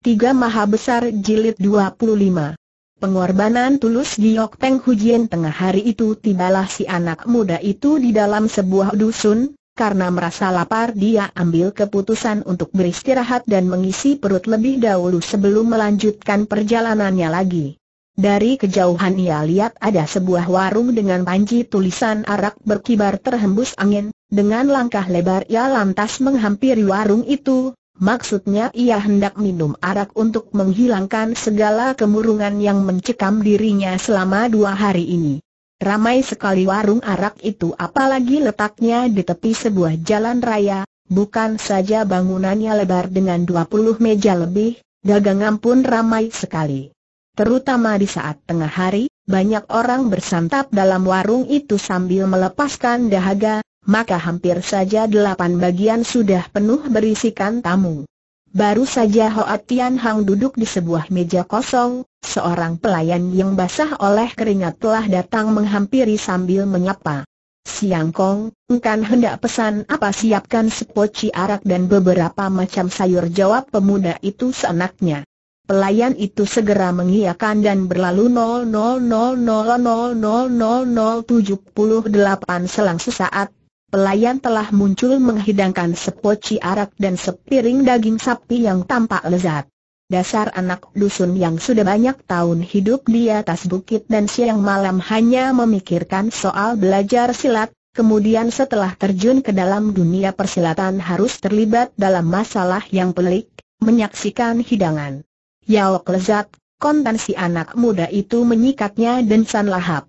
Tiga Maha Besar Jilid 25 Pengorbanan tulus Giok Peng Hujien tengah hari itu tibalah si anak muda itu di dalam sebuah dusun, karena merasa lapar dia ambil keputusan untuk beristirahat dan mengisi perut lebih dahulu sebelum melanjutkan perjalanannya lagi. Dari kejauhan ia lihat ada sebuah warung dengan panci tulisan arak berkibar terhembus angin, dengan langkah lebar ia lantas menghampiri warung itu, Maksudnya ia hendak minum arak untuk menghilangkan segala kemurungan yang mencekam dirinya selama dua hari ini. Ramai sekali warung arak itu apalagi letaknya di tepi sebuah jalan raya, bukan saja bangunannya lebar dengan 20 meja lebih, dagangan pun ramai sekali. Terutama di saat tengah hari, banyak orang bersantap dalam warung itu sambil melepaskan dahaga, maka hampir saja delapan bagian sudah penuh berisikan tamu. Baru saja Hoatian Tian Hang duduk di sebuah meja kosong, seorang pelayan yang basah oleh keringat telah datang menghampiri sambil menyapa. Siang Kong, engkan hendak pesan apa siapkan sepoci arak dan beberapa macam sayur jawab pemuda itu seenaknya. Pelayan itu segera mengiyakan dan berlalu 0000000078 selang sesaat, pelayan telah muncul menghidangkan sepoci arak dan sepiring daging sapi yang tampak lezat. Dasar anak dusun yang sudah banyak tahun hidup di atas bukit dan siang malam hanya memikirkan soal belajar silat, kemudian setelah terjun ke dalam dunia persilatan harus terlibat dalam masalah yang pelik, menyaksikan hidangan. Yaok lezat, Kontan si anak muda itu menyikatnya dan san lahap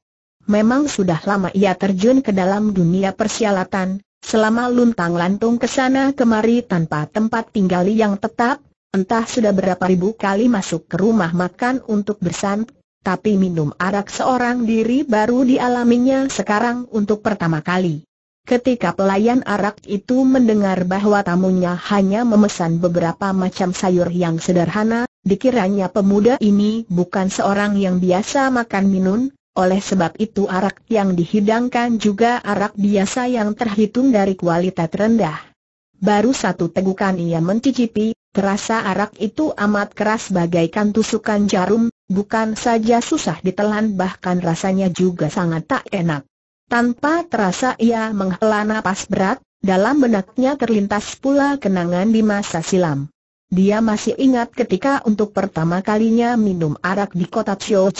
memang sudah lama ia terjun ke dalam dunia persialatan, selama luntang-lantung ke sana kemari tanpa tempat tinggal yang tetap, entah sudah berapa ribu kali masuk ke rumah makan untuk bersant, tapi minum arak seorang diri baru dialaminya sekarang untuk pertama kali. Ketika pelayan arak itu mendengar bahwa tamunya hanya memesan beberapa macam sayur yang sederhana, dikiranya pemuda ini bukan seorang yang biasa makan minum, oleh sebab itu arak yang dihidangkan juga arak biasa yang terhitung dari kualitas rendah. Baru satu tegukan ia mencicipi, terasa arak itu amat keras bagaikan tusukan jarum, bukan saja susah ditelan bahkan rasanya juga sangat tak enak. Tanpa terasa ia menghela napas berat, dalam benaknya terlintas pula kenangan di masa silam. Dia masih ingat ketika untuk pertama kalinya minum arak di kota Chiu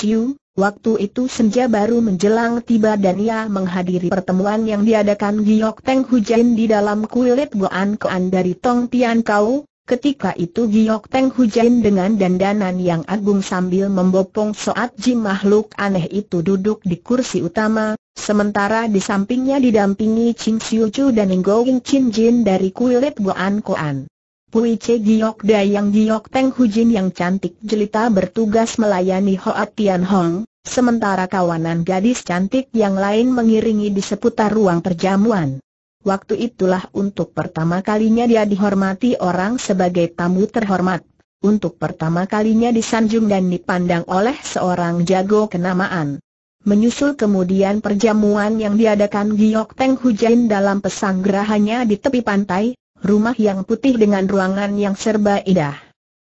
Waktu itu senja baru menjelang tiba dan ia menghadiri pertemuan yang diadakan Giok Teng Hujan di dalam kulit Goan Koan dari Tong Tian Kau. Ketika itu Giok Teng Hujan dengan dandanan yang agung sambil membopong soat jim makhluk aneh itu duduk di kursi utama, sementara di sampingnya didampingi Chin Siu Chu dan Ngo Ying Chin Jin dari kulit Goan Koan. Pui Che Giok Dayang Giok Teng Hujin yang cantik jelita bertugas melayani Hoa Tian Hong, sementara kawanan gadis cantik yang lain mengiringi di seputar ruang perjamuan. Waktu itulah untuk pertama kalinya dia dihormati orang sebagai tamu terhormat. Untuk pertama kalinya disanjung dan dipandang oleh seorang jago kenamaan. Menyusul kemudian perjamuan yang diadakan Giok Teng Hujin dalam pesanggerahannya di tepi pantai, rumah yang putih dengan ruangan yang serba indah.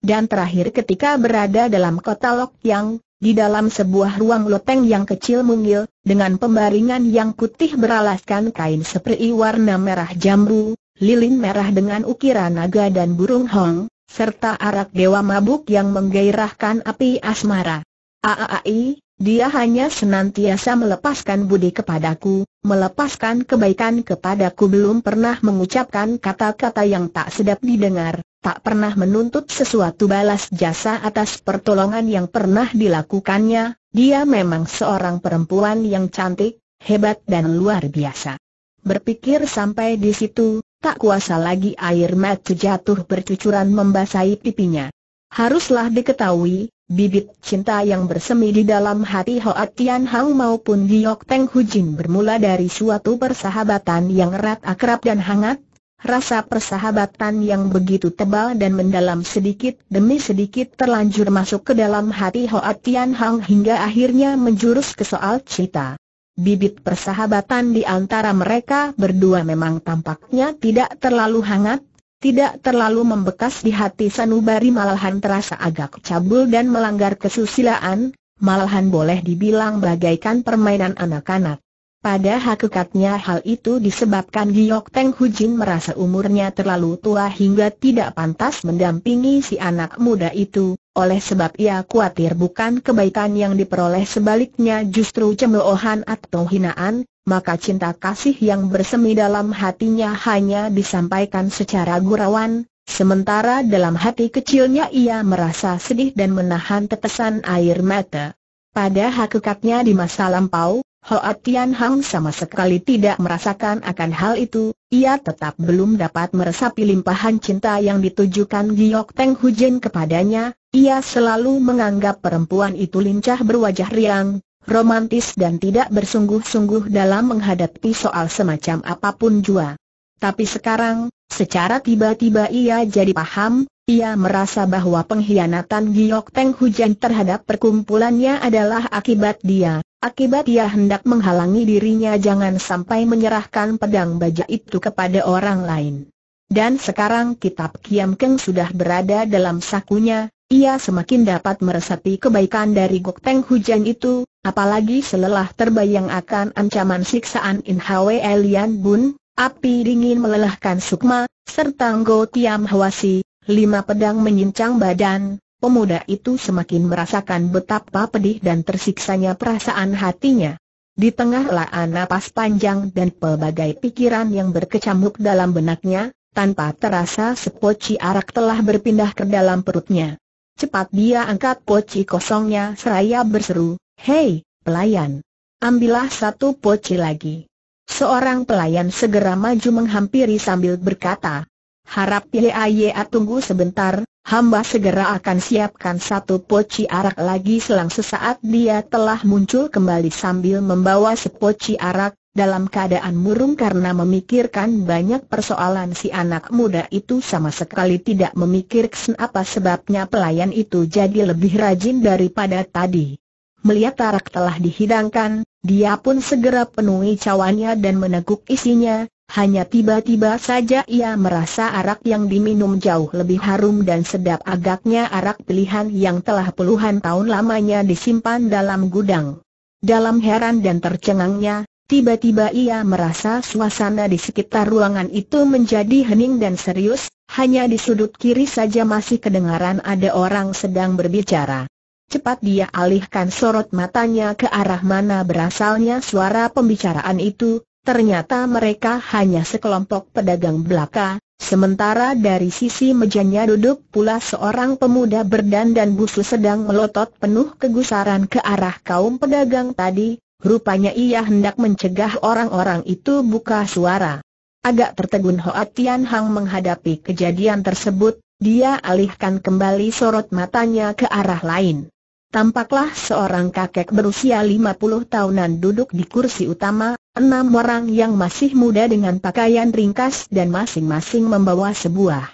Dan terakhir ketika berada dalam kota Lok Yang, di dalam sebuah ruang loteng yang kecil mungil, dengan pembaringan yang putih beralaskan kain seperti warna merah jambu, lilin merah dengan ukiran naga dan burung hong, serta arak dewa mabuk yang menggairahkan api asmara. Aai, dia hanya senantiasa melepaskan budi kepadaku, melepaskan kebaikan kepadaku belum pernah mengucapkan kata-kata yang tak sedap didengar, tak pernah menuntut sesuatu balas jasa atas pertolongan yang pernah dilakukannya, dia memang seorang perempuan yang cantik, hebat dan luar biasa. Berpikir sampai di situ, tak kuasa lagi air mata jatuh bercucuran membasahi pipinya. Haruslah diketahui, Bibit cinta yang bersemi di dalam hati Hoa Tian Hang maupun Giok Teng Hujin bermula dari suatu persahabatan yang erat akrab dan hangat, rasa persahabatan yang begitu tebal dan mendalam sedikit demi sedikit terlanjur masuk ke dalam hati Hoa Tian Hang hingga akhirnya menjurus ke soal cinta. Bibit persahabatan di antara mereka berdua memang tampaknya tidak terlalu hangat, tidak terlalu membekas di hati Sanubari malahan terasa agak cabul dan melanggar kesusilaan, malahan boleh dibilang bagaikan permainan anak-anak. Pada hakikatnya hal itu disebabkan Giok Teng Hujin merasa umurnya terlalu tua hingga tidak pantas mendampingi si anak muda itu, oleh sebab ia khawatir bukan kebaikan yang diperoleh sebaliknya justru cemoohan atau hinaan, maka cinta kasih yang bersemi dalam hatinya hanya disampaikan secara gurauan, sementara dalam hati kecilnya ia merasa sedih dan menahan tetesan air mata. Pada hakikatnya di masa lampau, Hoa Tian Hang sama sekali tidak merasakan akan hal itu, ia tetap belum dapat meresapi limpahan cinta yang ditujukan Giok Teng Hujen kepadanya, ia selalu menganggap perempuan itu lincah berwajah riang, romantis dan tidak bersungguh-sungguh dalam menghadapi soal semacam apapun jua. Tapi sekarang, secara tiba-tiba ia jadi paham, ia merasa bahwa pengkhianatan Giok Teng Hujan terhadap perkumpulannya adalah akibat dia, akibat ia hendak menghalangi dirinya jangan sampai menyerahkan pedang baja itu kepada orang lain. Dan sekarang kitab Kiam Keng sudah berada dalam sakunya, ia semakin dapat meresapi kebaikan dari Gok Teng Hujan itu, Apalagi selelah terbayang akan ancaman siksaan In Hwe Lian Bun, api dingin melelahkan sukma, serta Ngo Tiam Hwasi, lima pedang menyincang badan, pemuda itu semakin merasakan betapa pedih dan tersiksanya perasaan hatinya. Di tengah laan napas panjang dan pelbagai pikiran yang berkecamuk dalam benaknya, tanpa terasa sepoci arak telah berpindah ke dalam perutnya. Cepat dia angkat poci kosongnya seraya berseru, Hei, pelayan. Ambillah satu poci lagi. Seorang pelayan segera maju menghampiri sambil berkata, Harap Yaya tunggu sebentar, hamba segera akan siapkan satu poci arak lagi selang sesaat dia telah muncul kembali sambil membawa sepoci arak, dalam keadaan murung karena memikirkan banyak persoalan si anak muda itu sama sekali tidak memikirkan apa sebabnya pelayan itu jadi lebih rajin daripada tadi. Melihat arak telah dihidangkan, dia pun segera penuhi cawannya dan meneguk isinya, hanya tiba-tiba saja ia merasa arak yang diminum jauh lebih harum dan sedap agaknya arak pilihan yang telah puluhan tahun lamanya disimpan dalam gudang. Dalam heran dan tercengangnya, tiba-tiba ia merasa suasana di sekitar ruangan itu menjadi hening dan serius, hanya di sudut kiri saja masih kedengaran ada orang sedang berbicara. Cepat dia alihkan sorot matanya ke arah mana berasalnya suara pembicaraan itu, ternyata mereka hanya sekelompok pedagang belaka, sementara dari sisi mejanya duduk pula seorang pemuda berdandan busu sedang melotot penuh kegusaran ke arah kaum pedagang tadi, rupanya ia hendak mencegah orang-orang itu buka suara. Agak tertegun Hoa Tian Hang menghadapi kejadian tersebut, dia alihkan kembali sorot matanya ke arah lain. Tampaklah seorang kakek berusia 50 tahunan duduk di kursi utama, enam orang yang masih muda dengan pakaian ringkas dan masing-masing membawa sebuah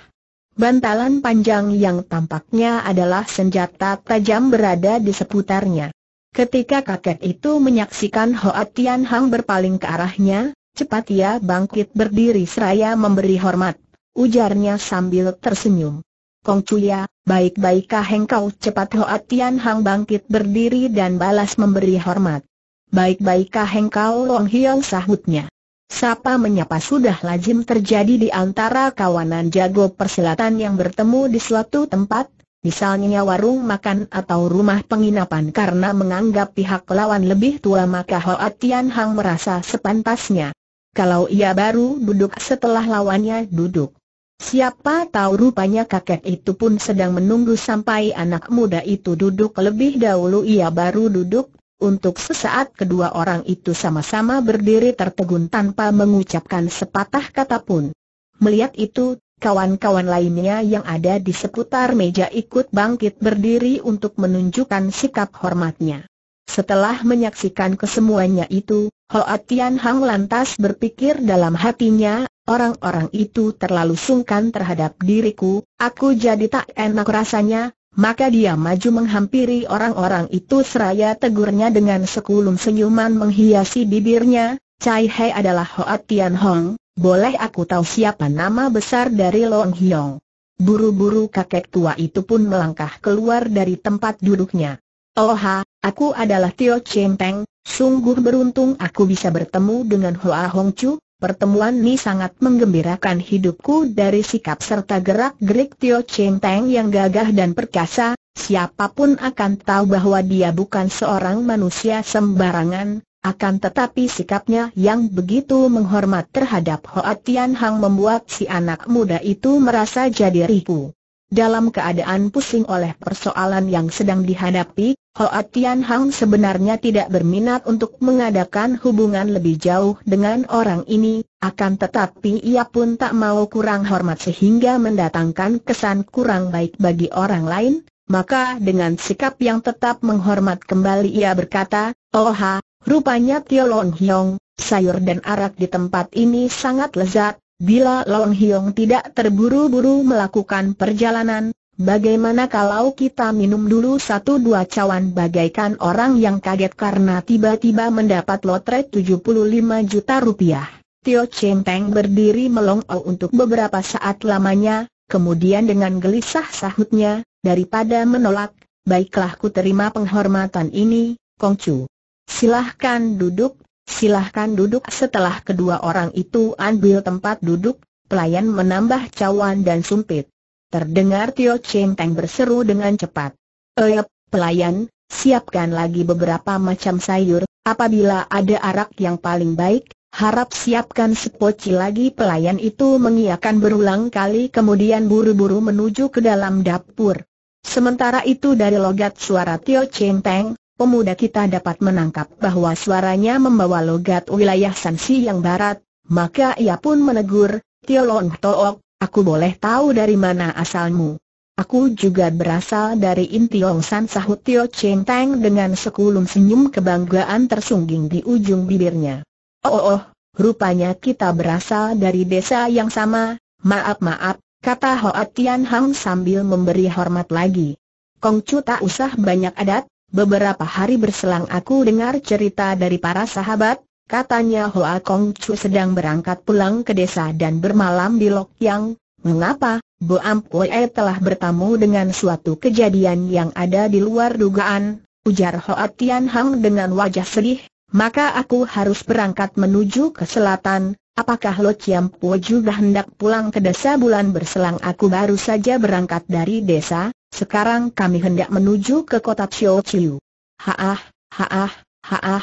bantalan panjang yang tampaknya adalah senjata tajam berada di seputarnya. Ketika kakek itu menyaksikan Hoa Tian Hang berpaling ke arahnya, cepat ia bangkit berdiri seraya memberi hormat, ujarnya sambil tersenyum. Kong Chuya, baik-baikkah engkau cepat Hoa Tian Hang bangkit berdiri dan balas memberi hormat. Baik-baikkah engkau Long Hiong sahutnya. Sapa menyapa sudah lazim terjadi di antara kawanan jago perselatan yang bertemu di suatu tempat, misalnya warung makan atau rumah penginapan karena menganggap pihak lawan lebih tua maka Hoa Tian Hang merasa sepantasnya. Kalau ia baru duduk setelah lawannya duduk Siapa tahu rupanya kakek itu pun sedang menunggu sampai anak muda itu duduk lebih dahulu ia baru duduk, untuk sesaat kedua orang itu sama-sama berdiri tertegun tanpa mengucapkan sepatah kata pun. Melihat itu, kawan-kawan lainnya yang ada di seputar meja ikut bangkit berdiri untuk menunjukkan sikap hormatnya. Setelah menyaksikan kesemuanya itu, Hoa Tian Hang lantas berpikir dalam hatinya, orang-orang itu terlalu sungkan terhadap diriku, aku jadi tak enak rasanya, maka dia maju menghampiri orang-orang itu seraya tegurnya dengan sekulum senyuman menghiasi bibirnya, Cai Hei adalah Hoa Tian Hong, boleh aku tahu siapa nama besar dari Long Hiong? Buru-buru kakek tua itu pun melangkah keluar dari tempat duduknya. Oh aku adalah Tio Chimpeng, sungguh beruntung aku bisa bertemu dengan Hoa Hong Chu, pertemuan ini sangat menggembirakan hidupku dari sikap serta gerak-gerik Tio Chimpeng yang gagah dan perkasa, siapapun akan tahu bahwa dia bukan seorang manusia sembarangan, akan tetapi sikapnya yang begitu menghormat terhadap Hoa Tian Hang membuat si anak muda itu merasa jadi ribu. Dalam keadaan pusing oleh persoalan yang sedang dihadapi, Hoa Tian Hang sebenarnya tidak berminat untuk mengadakan hubungan lebih jauh dengan orang ini, akan tetapi ia pun tak mau kurang hormat sehingga mendatangkan kesan kurang baik bagi orang lain, maka dengan sikap yang tetap menghormat kembali ia berkata, Oha, oh rupanya Tio Long Hiong, sayur dan arak di tempat ini sangat lezat, bila Long Hiong tidak terburu-buru melakukan perjalanan, Bagaimana kalau kita minum dulu satu dua cawan bagaikan orang yang kaget karena tiba-tiba mendapat lotre 75 juta rupiah. Tio Cheng berdiri melongo untuk beberapa saat lamanya, kemudian dengan gelisah sahutnya, daripada menolak, baiklah ku terima penghormatan ini, Kongcu. Silahkan duduk, silahkan duduk setelah kedua orang itu ambil tempat duduk, pelayan menambah cawan dan sumpit. Terdengar Tio Cheng Teng berseru dengan cepat. "Eh, pelayan, siapkan lagi beberapa macam sayur, apabila ada arak yang paling baik, harap siapkan sepoci lagi pelayan itu mengiakan berulang kali kemudian buru-buru menuju ke dalam dapur. Sementara itu dari logat suara Tio Cheng Teng, pemuda kita dapat menangkap bahwa suaranya membawa logat wilayah Sansi yang barat, maka ia pun menegur, Tio Long Aku boleh tahu dari mana asalmu. Aku juga berasal dari Intiong San sahut Tio Cheng Tang dengan sekulum senyum kebanggaan tersungging di ujung bibirnya. Oh, oh, oh, rupanya kita berasal dari desa yang sama, maaf maaf, kata Hoa Tian Hang sambil memberi hormat lagi. Chu tak usah banyak adat, beberapa hari berselang aku dengar cerita dari para sahabat, Katanya Hoa Kong Chu sedang berangkat pulang ke desa dan bermalam di Lok Yang. Mengapa, Bo Am e telah bertamu dengan suatu kejadian yang ada di luar dugaan, ujar Hoa Tian Hang dengan wajah sedih, maka aku harus berangkat menuju ke selatan, apakah Lo Chiam Po juga hendak pulang ke desa bulan berselang aku baru saja berangkat dari desa, sekarang kami hendak menuju ke kota Chiu Chiu. Haah, haah, haah,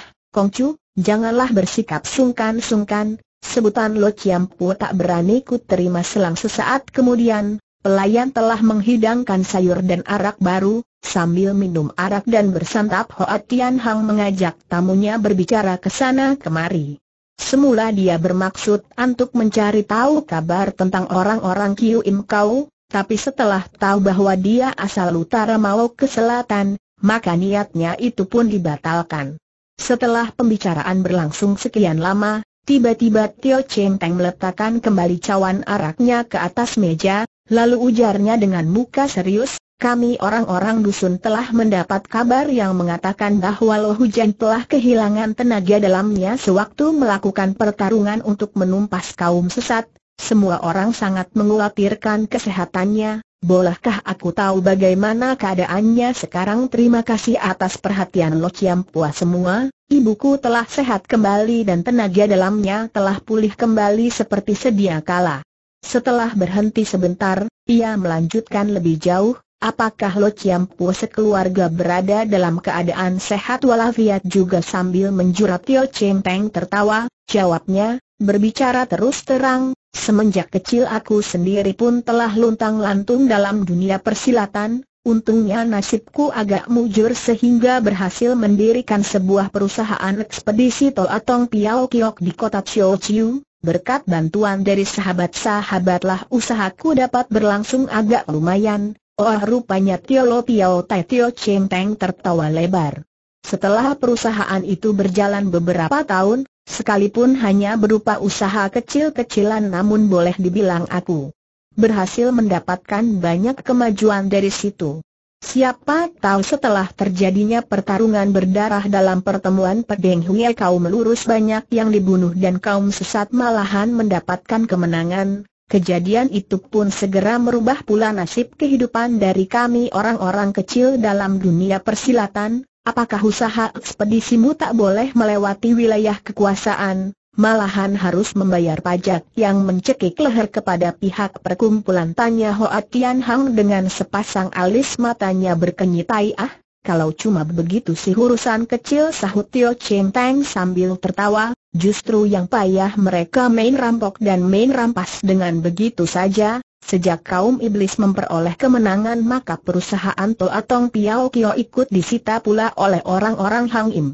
Chu, Janganlah bersikap sungkan-sungkan, sebutan Lo Chiampu tak berani ku terima selang sesaat kemudian, pelayan telah menghidangkan sayur dan arak baru, sambil minum arak dan bersantap Hoa Tian Hang mengajak tamunya berbicara ke sana kemari. Semula dia bermaksud untuk mencari tahu kabar tentang orang-orang Kiu Im Kau, tapi setelah tahu bahwa dia asal utara mau ke selatan, maka niatnya itu pun dibatalkan. Setelah pembicaraan berlangsung sekian lama, tiba-tiba Tio Cheng Teng meletakkan kembali cawan araknya ke atas meja, lalu ujarnya dengan muka serius, kami orang-orang dusun telah mendapat kabar yang mengatakan bahwa Lo Hujan telah kehilangan tenaga dalamnya sewaktu melakukan pertarungan untuk menumpas kaum sesat. Semua orang sangat mengkhawatirkan kesehatannya, Bolehkah aku tahu bagaimana keadaannya sekarang? Terima kasih atas perhatian Lo Chiam Pua semua. Ibuku telah sehat kembali dan tenaga dalamnya telah pulih kembali seperti sedia kala. Setelah berhenti sebentar, ia melanjutkan lebih jauh, apakah Lo Chiam Pua sekeluarga berada dalam keadaan sehat walafiat juga sambil menjurat Tio Cheng Peng tertawa, jawabnya, Berbicara terus terang, semenjak kecil aku sendiri pun telah luntang lantung dalam dunia persilatan, untungnya nasibku agak mujur sehingga berhasil mendirikan sebuah perusahaan ekspedisi tol atau Piao Kiok di kota Chiu Chiu, berkat bantuan dari sahabat-sahabatlah usahaku dapat berlangsung agak lumayan, oh rupanya Lo Piao Tai Tio Cheng Teng tertawa lebar. Setelah perusahaan itu berjalan beberapa tahun, Sekalipun hanya berupa usaha kecil-kecilan namun boleh dibilang aku berhasil mendapatkan banyak kemajuan dari situ. Siapa tahu setelah terjadinya pertarungan berdarah dalam pertemuan Pedeng huye, kaum lurus banyak yang dibunuh dan kaum sesat malahan mendapatkan kemenangan, kejadian itu pun segera merubah pula nasib kehidupan dari kami orang-orang kecil dalam dunia persilatan, Apakah usaha ekspedisimu tak boleh melewati wilayah kekuasaan, malahan harus membayar pajak yang mencekik leher kepada pihak perkumpulan tanya Hoat Tian Hang dengan sepasang alis matanya berkenyitai ah, kalau cuma begitu sih urusan kecil sahut Tio Cheng Tang sambil tertawa, justru yang payah mereka main rampok dan main rampas dengan begitu saja, Sejak kaum iblis memperoleh kemenangan maka perusahaan Toa Tong Piao Kio ikut disita pula oleh orang-orang Hang Im.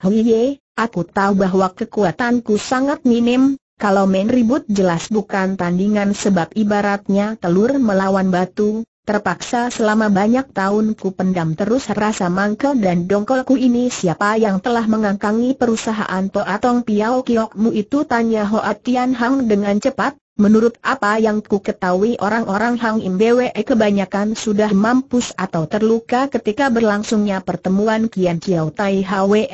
Huiye, aku tahu bahwa kekuatanku sangat minim, kalau main ribut jelas bukan tandingan sebab ibaratnya telur melawan batu, Terpaksa selama banyak tahun ku pendam terus rasa mangkel dan dongkolku ini siapa yang telah mengangkangi perusahaan Toa Tong Piao Mu itu tanya Hoa Tian Hang dengan cepat, Menurut apa yang ku ketahui orang-orang Hang Im Bwe kebanyakan sudah mampus atau terluka ketika berlangsungnya pertemuan Kian Chiao Tai Hwe,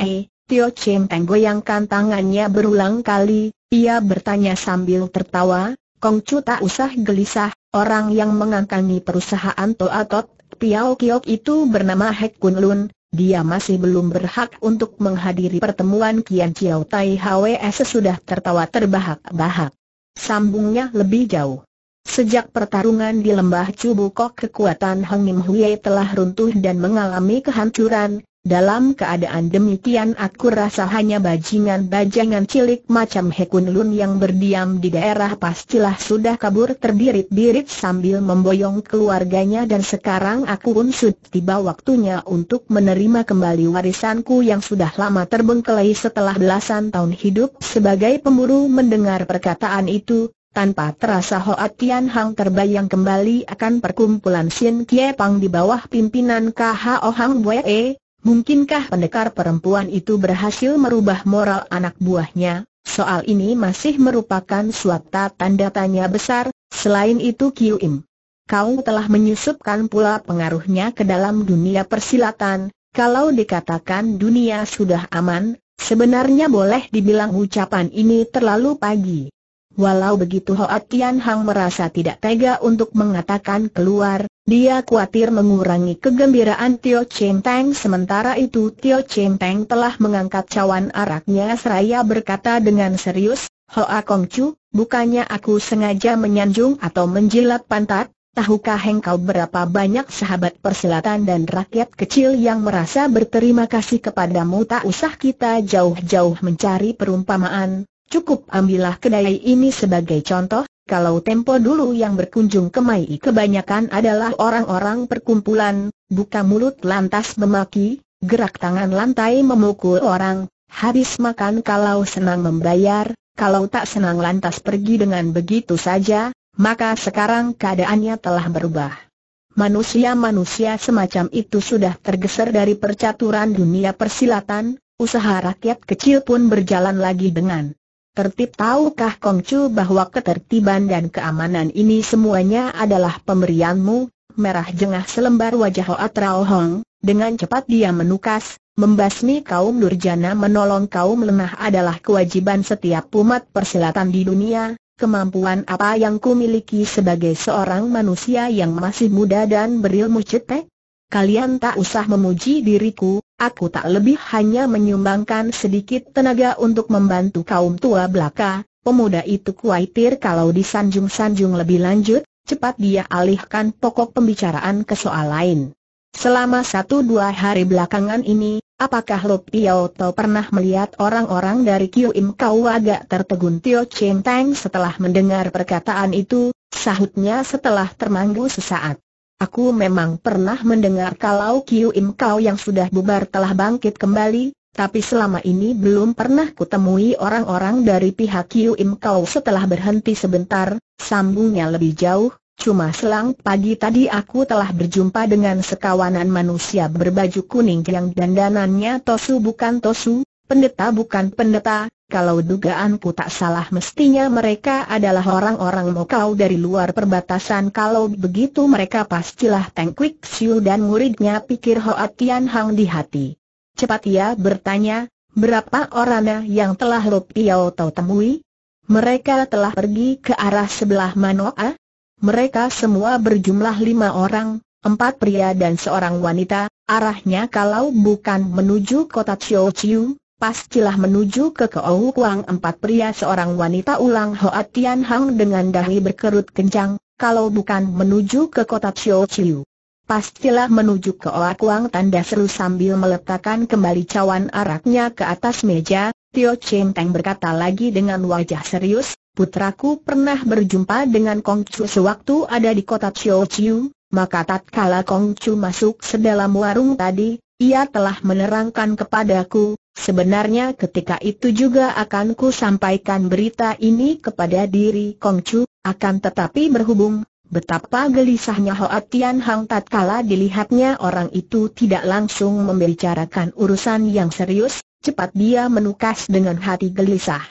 Tio Cheng Teng goyangkan tangannya berulang kali, ia bertanya sambil tertawa, Kong Chu tak usah gelisah, orang yang mengangkangi perusahaan Tot, Piao Kiok itu bernama Hek Kun Lun, dia masih belum berhak untuk menghadiri pertemuan Kian Chiao Tai Hwe sesudah tertawa terbahak-bahak. Sambungnya lebih jauh. Sejak pertarungan di lembah Cubukok kekuatan Hang Nim Huye telah runtuh dan mengalami kehancuran, dalam keadaan demikian aku rasa hanya bajingan-bajingan cilik macam Hekun Lun yang berdiam di daerah pastilah sudah kabur terbirit-birit sambil memboyong keluarganya dan sekarang aku pun sudah tiba waktunya untuk menerima kembali warisanku yang sudah lama terbengkelai setelah belasan tahun hidup sebagai pemburu mendengar perkataan itu. Tanpa terasa Hoa Tian Hang terbayang kembali akan perkumpulan Sin Kie Pang di bawah pimpinan KHO Hang Bue e. Mungkinkah pendekar perempuan itu berhasil merubah moral anak buahnya? Soal ini masih merupakan suatu tanda tanya besar, selain itu Kiu Im. Kau telah menyusupkan pula pengaruhnya ke dalam dunia persilatan, kalau dikatakan dunia sudah aman, sebenarnya boleh dibilang ucapan ini terlalu pagi. Walau begitu Hoa Tian Hang merasa tidak tega untuk mengatakan keluar, dia khawatir mengurangi kegembiraan Tio Cheng Teng sementara itu Tio Cheng Teng telah mengangkat cawan araknya seraya berkata dengan serius, Hoa Kong Chu, bukannya aku sengaja menyanjung atau menjilat pantat, tahukah engkau berapa banyak sahabat persilatan dan rakyat kecil yang merasa berterima kasih kepadamu tak usah kita jauh-jauh mencari perumpamaan, cukup ambillah kedai ini sebagai contoh, kalau tempo dulu yang berkunjung ke Mai kebanyakan adalah orang-orang perkumpulan, buka mulut lantas memaki, gerak tangan lantai memukul orang, habis makan kalau senang membayar, kalau tak senang lantas pergi dengan begitu saja, maka sekarang keadaannya telah berubah. Manusia-manusia semacam itu sudah tergeser dari percaturan dunia persilatan, usaha rakyat kecil pun berjalan lagi dengan Tertib tahukah Kongcu bahwa ketertiban dan keamanan ini semuanya adalah pemberianmu? Merah jengah selembar wajah Hoat Rao Hong, dengan cepat dia menukas, membasmi kaum durjana menolong kaum lemah adalah kewajiban setiap umat persilatan di dunia, kemampuan apa yang kumiliki sebagai seorang manusia yang masih muda dan berilmu cetek? kalian tak usah memuji diriku, aku tak lebih hanya menyumbangkan sedikit tenaga untuk membantu kaum tua belaka, pemuda itu khawatir kalau disanjung-sanjung lebih lanjut, cepat dia alihkan pokok pembicaraan ke soal lain. Selama satu dua hari belakangan ini, apakah Lo Piao pernah melihat orang-orang dari Kiu Im Kau agak tertegun Tio Cheng Tang setelah mendengar perkataan itu, sahutnya setelah termanggu sesaat. Aku memang pernah mendengar kalau Kiu Im Kau yang sudah bubar telah bangkit kembali, tapi selama ini belum pernah kutemui orang-orang dari pihak Kiu Im Kau setelah berhenti sebentar, sambungnya lebih jauh, cuma selang pagi tadi aku telah berjumpa dengan sekawanan manusia berbaju kuning yang dandanannya Tosu bukan Tosu, pendeta bukan pendeta, kalau dugaanku tak salah mestinya mereka adalah orang-orang mokau dari luar perbatasan kalau begitu mereka pastilah Teng Kwik Siu dan muridnya pikir Hoa Tian Hang di hati. Cepat ia bertanya, berapa orangnya yang telah Lo Piao Tau temui? Mereka telah pergi ke arah sebelah Manoa? Mereka semua berjumlah lima orang, empat pria dan seorang wanita, arahnya kalau bukan menuju kota Chiu Chiu, pastilah menuju ke Kau Kuang empat pria seorang wanita ulang Hoa Tian Hang dengan dahi berkerut kencang, kalau bukan menuju ke kota Chiu Chiu. Pastilah menuju ke Oa Kuang tanda seru sambil meletakkan kembali cawan araknya ke atas meja, Tio Cheng Teng berkata lagi dengan wajah serius, putraku pernah berjumpa dengan Kong Chu sewaktu ada di kota Chiu Chiu, maka tatkala Kong Chu masuk sedalam warung tadi, ia telah menerangkan kepadaku, sebenarnya ketika itu juga akan ku sampaikan berita ini kepada diri Kongcu, akan tetapi berhubung Betapa gelisahnya Hoa Tian Hang tatkala dilihatnya orang itu tidak langsung membicarakan urusan yang serius, cepat dia menukas dengan hati gelisah.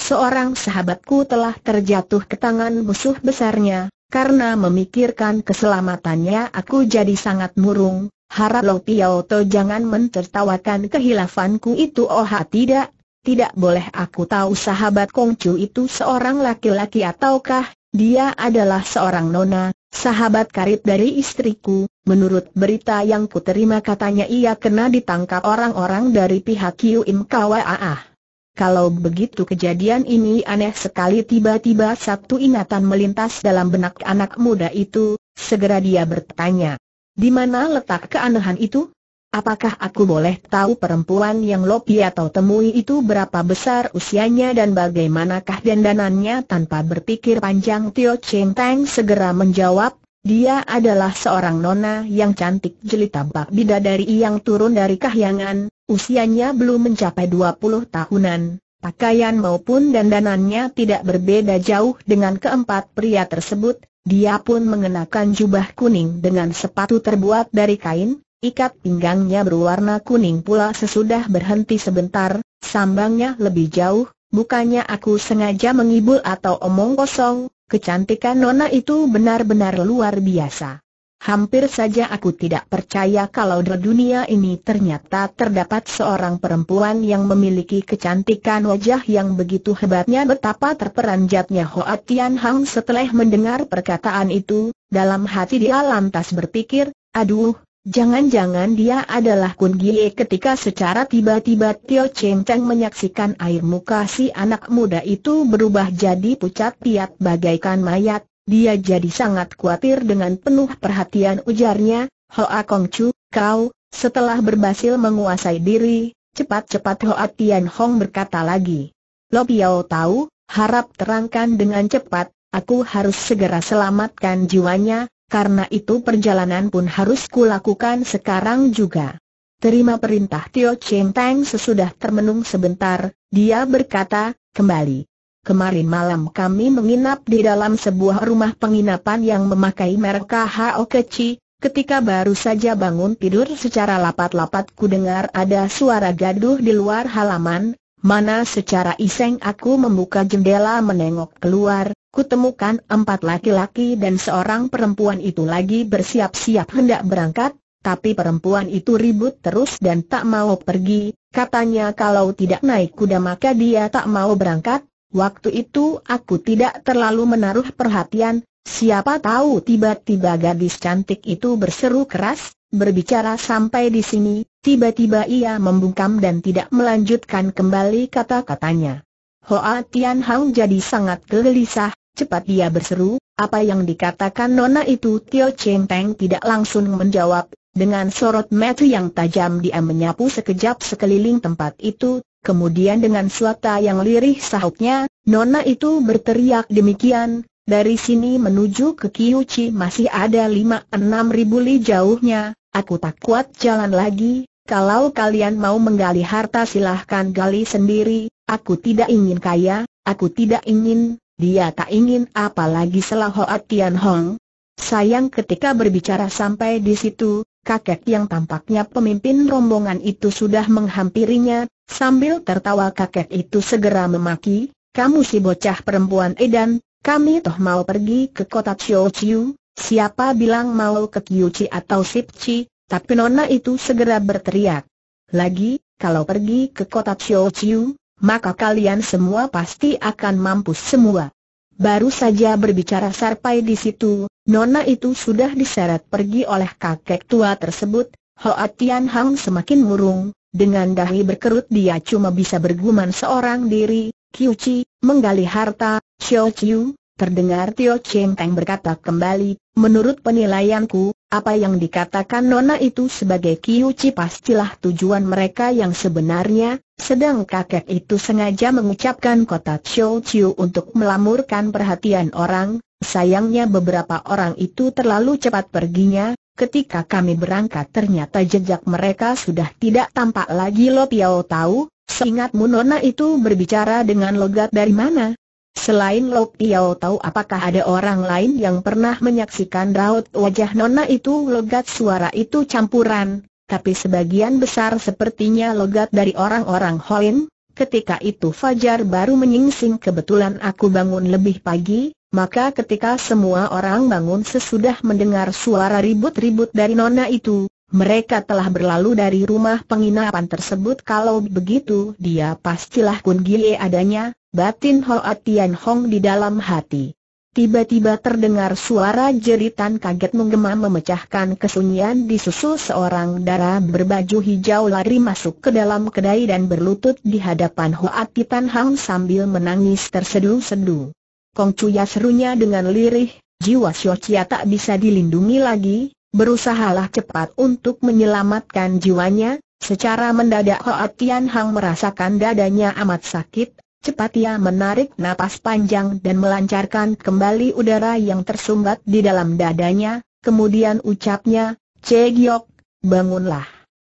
Seorang sahabatku telah terjatuh ke tangan musuh besarnya, karena memikirkan keselamatannya aku jadi sangat murung, Harap loh Piao jangan mentertawakan kehilafanku itu oh tidak, tidak boleh aku tahu sahabat Kongcu itu seorang laki-laki ataukah dia adalah seorang nona, sahabat karib dari istriku, menurut berita yang kuterima katanya ia kena ditangkap orang-orang dari pihak Kiu Im Kalau begitu kejadian ini aneh sekali tiba-tiba satu ingatan melintas dalam benak anak muda itu, segera dia bertanya, di mana letak keanehan itu? Apakah aku boleh tahu perempuan yang lo Lopi atau temui itu berapa besar usianya dan bagaimanakah dandanannya tanpa berpikir panjang Tio Cheng Tang segera menjawab, dia adalah seorang nona yang cantik jeli tampak bidadari yang turun dari kahyangan, usianya belum mencapai 20 tahunan, Pakaian maupun dandanannya tidak berbeda jauh dengan keempat pria tersebut, dia pun mengenakan jubah kuning dengan sepatu terbuat dari kain, ikat pinggangnya berwarna kuning pula sesudah berhenti sebentar, sambangnya lebih jauh, bukannya aku sengaja mengibul atau omong kosong, kecantikan nona itu benar-benar luar biasa. Hampir saja aku tidak percaya kalau di dunia ini ternyata terdapat seorang perempuan yang memiliki kecantikan wajah yang begitu hebatnya betapa terperanjatnya Hoa Tian Hang setelah mendengar perkataan itu, dalam hati dia lantas berpikir, aduh, jangan-jangan dia adalah Kun Gie ketika secara tiba-tiba Tio Cheng Cheng menyaksikan air muka si anak muda itu berubah jadi pucat piat bagaikan mayat, dia jadi sangat khawatir dengan penuh perhatian ujarnya, Hoa Kong Chu, kau, setelah berhasil menguasai diri, cepat-cepat Hoa Tian Hong berkata lagi. Lo Piao tahu, harap terangkan dengan cepat, aku harus segera selamatkan jiwanya, karena itu perjalanan pun harus kulakukan sekarang juga. Terima perintah Tio Cheng Tang sesudah termenung sebentar, dia berkata, kembali, Kemarin malam kami menginap di dalam sebuah rumah penginapan yang memakai merek KHO Keci. Ketika baru saja bangun tidur secara lapat-lapat ku dengar ada suara gaduh di luar halaman, mana secara iseng aku membuka jendela menengok keluar, kutemukan empat laki-laki dan seorang perempuan itu lagi bersiap-siap hendak berangkat, tapi perempuan itu ribut terus dan tak mau pergi, katanya kalau tidak naik kuda maka dia tak mau berangkat, Waktu itu aku tidak terlalu menaruh perhatian, siapa tahu tiba-tiba gadis cantik itu berseru keras, berbicara sampai di sini, tiba-tiba ia membungkam dan tidak melanjutkan kembali kata-katanya. Hoa Tian Hang jadi sangat gelisah, cepat dia berseru, apa yang dikatakan Nona itu Tio Cheng Teng tidak langsung menjawab, dengan sorot metu yang tajam dia menyapu sekejap sekeliling tempat itu, Kemudian dengan selata yang lirih sahutnya, Nona itu berteriak demikian, dari sini menuju ke Kiuchi masih ada lima enam ribu li jauhnya, aku tak kuat jalan lagi, kalau kalian mau menggali harta silahkan gali sendiri, aku tidak ingin kaya, aku tidak ingin, dia tak ingin apalagi Selahoat Tian Hong. Sayang ketika berbicara sampai di situ, kakek yang tampaknya pemimpin rombongan itu sudah menghampirinya, Sambil tertawa kakek itu segera memaki, kamu si bocah perempuan edan, kami toh mau pergi ke kota Chiu Chiu, siapa bilang mau ke Chi atau Sipchi, tapi nona itu segera berteriak. Lagi, kalau pergi ke kota Chiu Chiu, maka kalian semua pasti akan mampus semua. Baru saja berbicara sarpai di situ, nona itu sudah diseret pergi oleh kakek tua tersebut, Hoa Tian Hang semakin murung, dengan dahi berkerut dia cuma bisa bergumam seorang diri, Kiu Chi, menggali harta, Xiao Chiu, terdengar Tio Cheng Teng berkata kembali, menurut penilaianku, apa yang dikatakan Nona itu sebagai Kiu Chi pastilah tujuan mereka yang sebenarnya, sedang kakek itu sengaja mengucapkan kota Xiao Chiu untuk melamurkan perhatian orang, sayangnya beberapa orang itu terlalu cepat perginya, Ketika kami berangkat ternyata jejak mereka sudah tidak tampak lagi Lo Piao tahu, seingatmu Nona itu berbicara dengan logat dari mana? Selain Lo Piao tahu apakah ada orang lain yang pernah menyaksikan raut wajah Nona itu logat suara itu campuran, tapi sebagian besar sepertinya logat dari orang-orang Hoin. Ketika itu Fajar baru menyingsing kebetulan aku bangun lebih pagi, maka ketika semua orang bangun sesudah mendengar suara ribut-ribut dari nona itu, mereka telah berlalu dari rumah penginapan tersebut kalau begitu dia pastilah Kun Gie adanya, batin Hoa Tian Hong di dalam hati. Tiba-tiba terdengar suara jeritan kaget menggema memecahkan kesunyian di disusul seorang darah berbaju hijau lari masuk ke dalam kedai dan berlutut di hadapan Hoa Titan Hang sambil menangis terseduh-seduh. Kong Cuya serunya dengan lirih, jiwa Xiao Chia tak bisa dilindungi lagi, berusahalah cepat untuk menyelamatkan jiwanya, secara mendadak Hoa Tian Hang merasakan dadanya amat sakit, cepat ia menarik napas panjang dan melancarkan kembali udara yang tersumbat di dalam dadanya, kemudian ucapnya, Che Giok, bangunlah.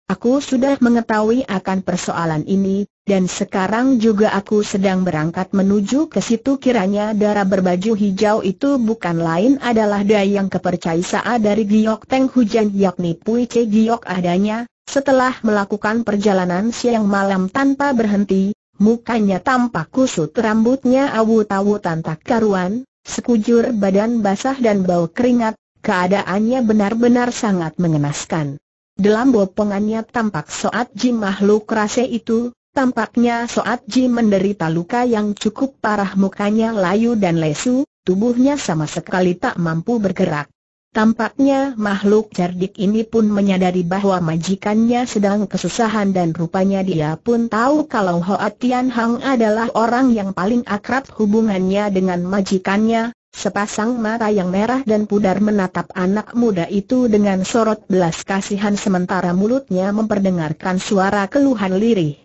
Aku sudah mengetahui akan persoalan ini, dan sekarang juga aku sedang berangkat menuju ke situ kiranya darah berbaju hijau itu bukan lain adalah dayang kepercayaan dari Giok Teng Hujan yakni Pui Che Giok adanya, setelah melakukan perjalanan siang malam tanpa berhenti, mukanya tampak kusut rambutnya awut-awutan tak karuan, sekujur badan basah dan bau keringat, keadaannya benar-benar sangat mengenaskan. Dalam bopongannya tampak soat jin makhluk rase itu, Tampaknya Soat Ji menderita luka yang cukup parah mukanya layu dan lesu, tubuhnya sama sekali tak mampu bergerak. Tampaknya makhluk cerdik ini pun menyadari bahwa majikannya sedang kesusahan dan rupanya dia pun tahu kalau Hoatian Tian Hang adalah orang yang paling akrab hubungannya dengan majikannya, Sepasang mata yang merah dan pudar menatap anak muda itu dengan sorot belas kasihan sementara mulutnya memperdengarkan suara keluhan lirih.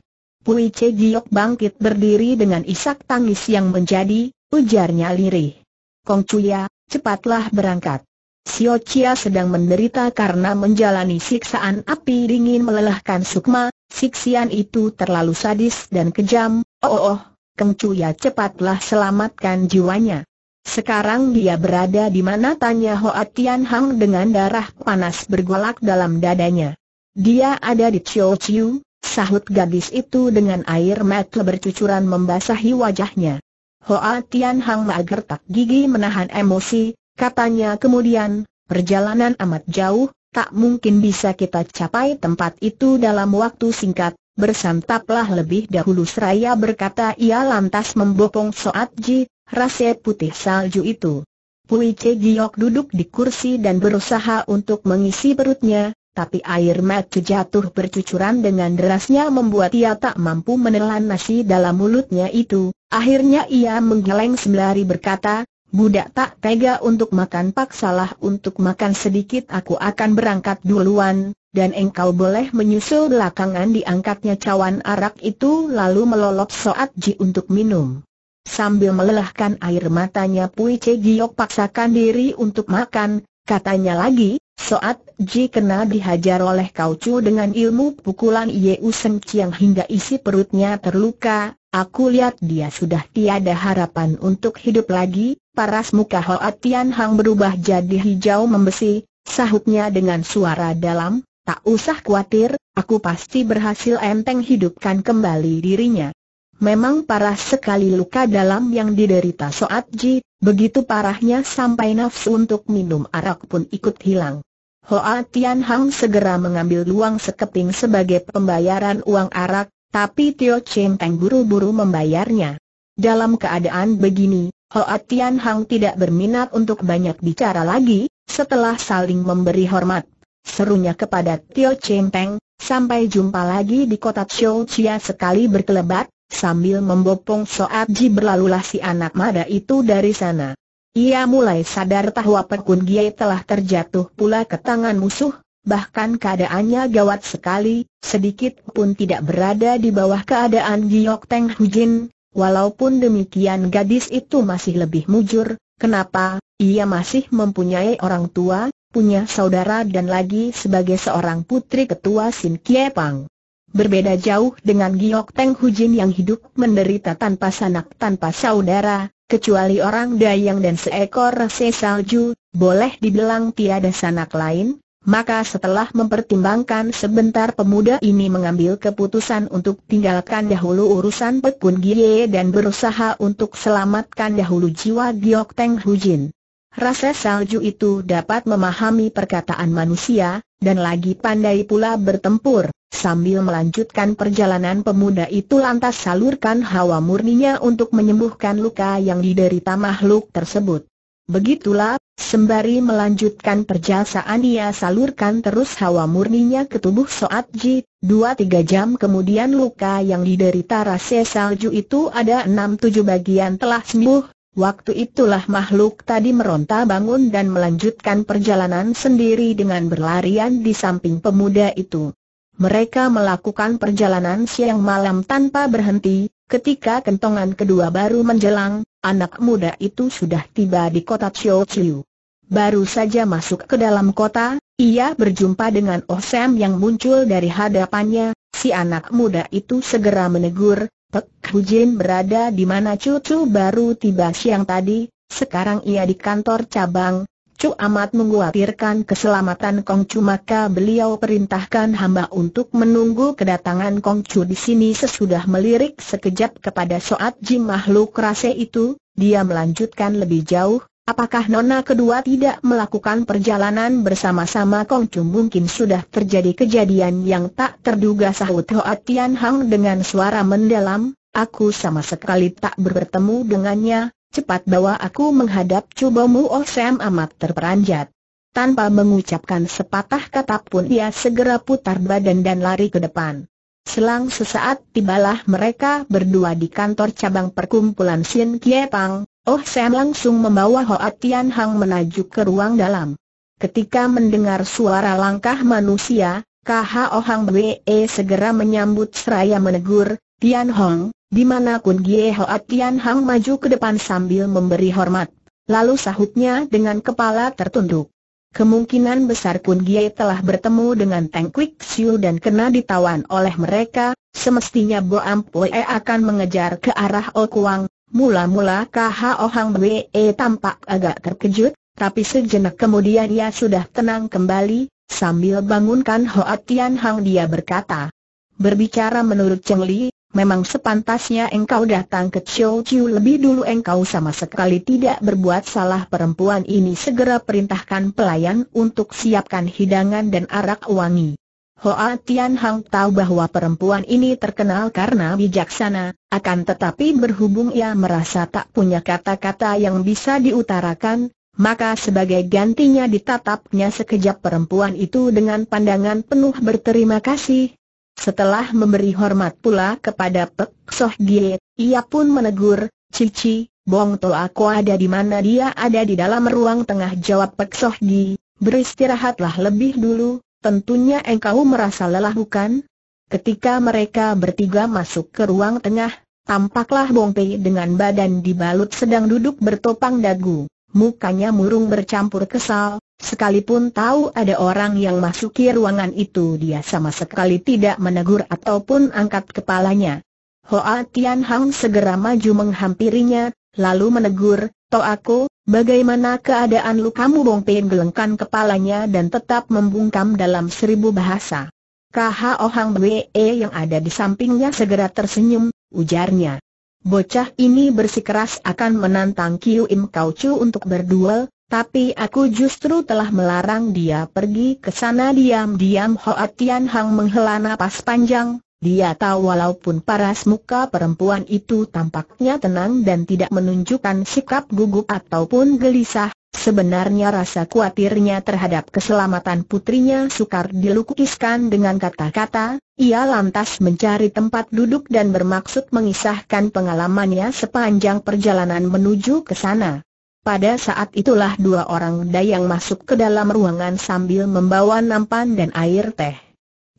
Hui Che Giok bangkit berdiri dengan isak tangis yang menjadi, ujarnya lirih. Kong Chuya, cepatlah berangkat. Sio Chia sedang menderita karena menjalani siksaan api dingin melelahkan sukma, siksaan itu terlalu sadis dan kejam, oh oh, oh Kong Chuya cepatlah selamatkan jiwanya. Sekarang dia berada di mana tanya Hoa Tian Hang dengan darah panas bergolak dalam dadanya. Dia ada di Chiu Chiu, Sahut gadis itu dengan air mata bercucuran membasahi wajahnya. Hoa Tian Hang tak gigi menahan emosi, katanya kemudian, perjalanan amat jauh, tak mungkin bisa kita capai tempat itu dalam waktu singkat, bersantaplah lebih dahulu seraya berkata ia lantas membopong Soat Ji, rase putih salju itu. Pui Che Giok duduk di kursi dan berusaha untuk mengisi perutnya, tapi air mata jatuh bercucuran dengan derasnya membuat ia tak mampu menelan nasi dalam mulutnya itu. Akhirnya ia menggeleng sembari berkata, Budak tak tega untuk makan paksalah untuk makan sedikit aku akan berangkat duluan, dan engkau boleh menyusul belakangan diangkatnya cawan arak itu lalu melolop soat ji untuk minum. Sambil melelahkan air matanya Pui Cegiok paksakan diri untuk makan, katanya lagi, Soat Ji kena dihajar oleh Kaucu dengan ilmu pukulan U Seng Chiang hingga isi perutnya terluka, aku lihat dia sudah tiada harapan untuk hidup lagi, paras muka Hoat Tian Hang berubah jadi hijau membesi, sahutnya dengan suara dalam, tak usah khawatir, aku pasti berhasil enteng hidupkan kembali dirinya. Memang parah sekali luka dalam yang diderita Soat Ji, begitu parahnya sampai nafsu untuk minum arak pun ikut hilang. Hoa Tian Hang segera mengambil uang sekeping sebagai pembayaran uang arak, tapi Tio Chen Teng buru-buru membayarnya. Dalam keadaan begini, Hoa Tian Hang tidak berminat untuk banyak bicara lagi, setelah saling memberi hormat. Serunya kepada Tio Chen Teng, sampai jumpa lagi di kota Xiao Chia sekali berkelebat, sambil membopong Soat Ji berlalulah si anak mada itu dari sana. Ia mulai sadar bahwa Pekun Gie telah terjatuh pula ke tangan musuh, bahkan keadaannya gawat sekali, sedikit pun tidak berada di bawah keadaan Giok Teng Hujin, walaupun demikian gadis itu masih lebih mujur, kenapa, ia masih mempunyai orang tua, punya saudara dan lagi sebagai seorang putri ketua Sin Kie Pang. Berbeda jauh dengan Giok Teng Hujin yang hidup menderita tanpa sanak tanpa saudara, Kecuali orang Dayang dan seekor rese salju, boleh dibilang tiada sanak lain, maka setelah mempertimbangkan sebentar pemuda ini mengambil keputusan untuk tinggalkan dahulu urusan Pekun Gie dan berusaha untuk selamatkan dahulu jiwa Giok Teng Hujin rasa salju itu dapat memahami perkataan manusia, dan lagi pandai pula bertempur. Sambil melanjutkan perjalanan pemuda itu lantas salurkan hawa murninya untuk menyembuhkan luka yang diderita makhluk tersebut. Begitulah, sembari melanjutkan perjalanan ia salurkan terus hawa murninya ke tubuh Soat Ji, dua-tiga jam kemudian luka yang diderita rasa salju itu ada enam tujuh bagian telah sembuh, Waktu itulah makhluk tadi meronta bangun dan melanjutkan perjalanan sendiri dengan berlarian di samping pemuda itu. Mereka melakukan perjalanan siang malam tanpa berhenti, ketika kentongan kedua baru menjelang, anak muda itu sudah tiba di kota Chiu Baru saja masuk ke dalam kota, ia berjumpa dengan Osem yang muncul dari hadapannya, Si anak muda itu segera menegur, Pek Hu Jin berada di mana cucu baru tiba siang tadi, sekarang ia di kantor cabang, Cu amat menguatirkan keselamatan Kong maka beliau perintahkan hamba untuk menunggu kedatangan Kongcu di sini sesudah melirik sekejap kepada soat Jim makhluk rase itu, dia melanjutkan lebih jauh, Apakah nona kedua tidak melakukan perjalanan bersama-sama Kongcung mungkin sudah terjadi kejadian yang tak terduga sahut Hoa Tian Hang dengan suara mendalam, aku sama sekali tak bertemu dengannya, cepat bawa aku menghadap cubamu Oh Sam amat terperanjat. Tanpa mengucapkan sepatah kata pun ia segera putar badan dan lari ke depan. Selang sesaat tibalah mereka berdua di kantor cabang perkumpulan Sin Kie Pang, Oh Sam langsung membawa Hoa Tian Hang menuju ke ruang dalam. Ketika mendengar suara langkah manusia, Oh Hang Wee segera menyambut seraya menegur, Tian Hong, di mana Kun Gie Hoa Tian Hang maju ke depan sambil memberi hormat. Lalu sahutnya dengan kepala tertunduk. Kemungkinan besar Kun Gie telah bertemu dengan Teng Kwik Siu dan kena ditawan oleh mereka, semestinya Bo Ampue akan mengejar ke arah Okuang, Mula-mula KH Ohang We tampak agak terkejut, tapi sejenak kemudian ia sudah tenang kembali, sambil bangunkan Hoa Tian Hang dia berkata. Berbicara menurut Cheng Li, memang sepantasnya engkau datang ke Chiu Chiu lebih dulu engkau sama sekali tidak berbuat salah perempuan ini segera perintahkan pelayan untuk siapkan hidangan dan arak wangi. Hoa Tian Hang tahu bahwa perempuan ini terkenal karena bijaksana, akan tetapi berhubung ia merasa tak punya kata-kata yang bisa diutarakan, maka sebagai gantinya ditatapnya sekejap perempuan itu dengan pandangan penuh berterima kasih. Setelah memberi hormat pula kepada Pek Soh Gie, ia pun menegur, Cici, Bong toh aku ada di mana dia ada di dalam ruang tengah jawab Pek Soh Gie, beristirahatlah lebih dulu, Tentunya engkau merasa lelah bukan? Ketika mereka bertiga masuk ke ruang tengah, tampaklah Bong Pei dengan badan dibalut sedang duduk bertopang dagu. Mukanya murung bercampur kesal, sekalipun tahu ada orang yang masuki ruangan itu dia sama sekali tidak menegur ataupun angkat kepalanya. Hoa Tian Hang segera maju menghampirinya, lalu menegur, aku, Bagaimana keadaan lukamu Bong Pei gelengkan kepalanya dan tetap membungkam dalam seribu bahasa. KH Ohang Wee yang ada di sampingnya segera tersenyum, ujarnya. Bocah ini bersikeras akan menantang Kiu Im Kau Chu untuk berduel, tapi aku justru telah melarang dia pergi ke sana diam-diam Hoa Tian Hang menghela napas panjang, dia tahu walaupun paras muka perempuan itu tampaknya tenang dan tidak menunjukkan sikap gugup ataupun gelisah, sebenarnya rasa kuatirnya terhadap keselamatan putrinya sukar dilukiskan dengan kata-kata, ia lantas mencari tempat duduk dan bermaksud mengisahkan pengalamannya sepanjang perjalanan menuju ke sana. Pada saat itulah dua orang dayang masuk ke dalam ruangan sambil membawa nampan dan air teh.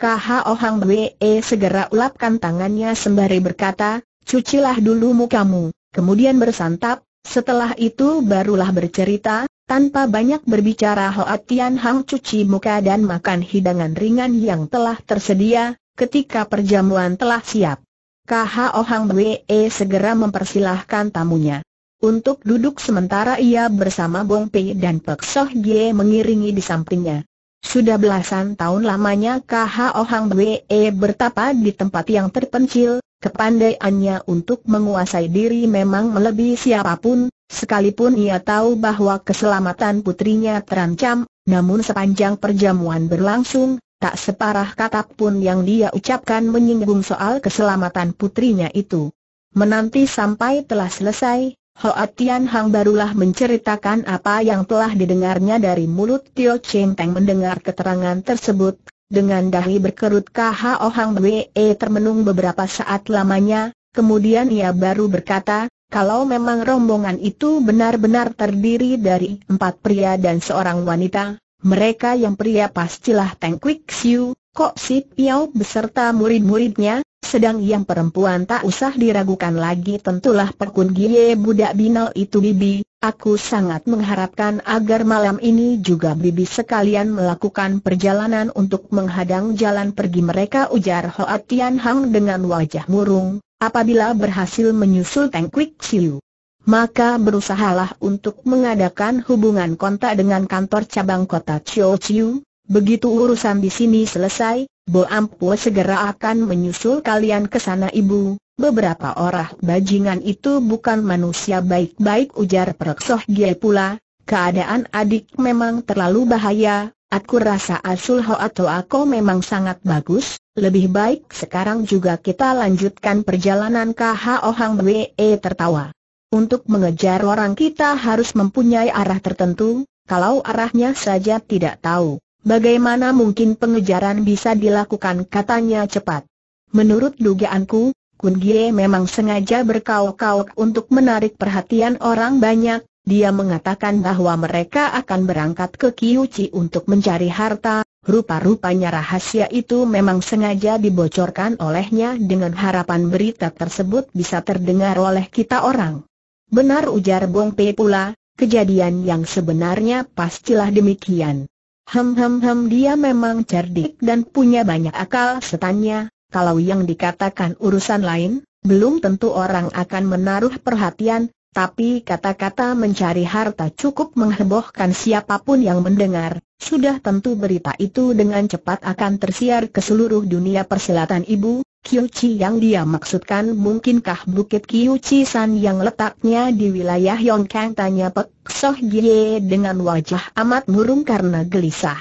KHO Hang Wee segera ulapkan tangannya sembari berkata, cucilah dulu mukamu, kemudian bersantap, setelah itu barulah bercerita, tanpa banyak berbicara Hoa Tian Hang cuci muka dan makan hidangan ringan yang telah tersedia, ketika perjamuan telah siap. KHO Hang Wee segera mempersilahkan tamunya. Untuk duduk sementara ia bersama Bong Pei dan Pek Soh Gie mengiringi di sampingnya. Sudah belasan tahun lamanya Kh Ohang Bwe e bertapa di tempat yang terpencil, kepandaiannya untuk menguasai diri memang melebihi siapapun, sekalipun ia tahu bahwa keselamatan putrinya terancam, namun sepanjang perjamuan berlangsung, tak separah kata pun yang dia ucapkan menyinggung soal keselamatan putrinya itu. Menanti sampai telah selesai, Hoa Tian Hang barulah menceritakan apa yang telah didengarnya dari mulut Tio Cheng Teng mendengar keterangan tersebut. Dengan dahi berkerut K.H.O. Oh Hang Wee termenung beberapa saat lamanya, kemudian ia baru berkata, kalau memang rombongan itu benar-benar terdiri dari empat pria dan seorang wanita, mereka yang pria pastilah Teng Kwik Siu, Kok si Piao beserta murid-muridnya, sedang yang perempuan tak usah diragukan lagi tentulah Pekun Gie budak binal itu Bibi, aku sangat mengharapkan agar malam ini juga Bibi sekalian melakukan perjalanan untuk menghadang jalan pergi mereka ujar Hoa Tian Hang dengan wajah murung, apabila berhasil menyusul Teng Kwik Siu. Maka berusahalah untuk mengadakan hubungan kontak dengan kantor cabang kota Chiu Chiu, Begitu urusan di sini selesai, Bo Ampue segera akan menyusul kalian ke sana ibu. Beberapa orang bajingan itu bukan manusia baik-baik ujar Perksoh Gie pula, keadaan adik memang terlalu bahaya, aku rasa Asul Ho atau aku memang sangat bagus, lebih baik sekarang juga kita lanjutkan perjalanan KH Ohang Wee e tertawa. Untuk mengejar orang kita harus mempunyai arah tertentu, kalau arahnya saja tidak tahu, Bagaimana mungkin pengejaran bisa dilakukan katanya cepat. Menurut dugaanku, Kun Gie memang sengaja berkauk-kauk untuk menarik perhatian orang banyak, dia mengatakan bahwa mereka akan berangkat ke Kiuci untuk mencari harta, rupa-rupanya rahasia itu memang sengaja dibocorkan olehnya dengan harapan berita tersebut bisa terdengar oleh kita orang. Benar ujar Bong Pei pula, kejadian yang sebenarnya pastilah demikian. Hem hem hem dia memang cerdik dan punya banyak akal setannya, kalau yang dikatakan urusan lain, belum tentu orang akan menaruh perhatian, tapi kata-kata mencari harta cukup menghebohkan siapapun yang mendengar, sudah tentu berita itu dengan cepat akan tersiar ke seluruh dunia perselatan ibu, Chi yang dia maksudkan mungkinkah Bukit Chi San yang letaknya di wilayah Yongkang tanya Pek Soh Gie dengan wajah amat murung karena gelisah.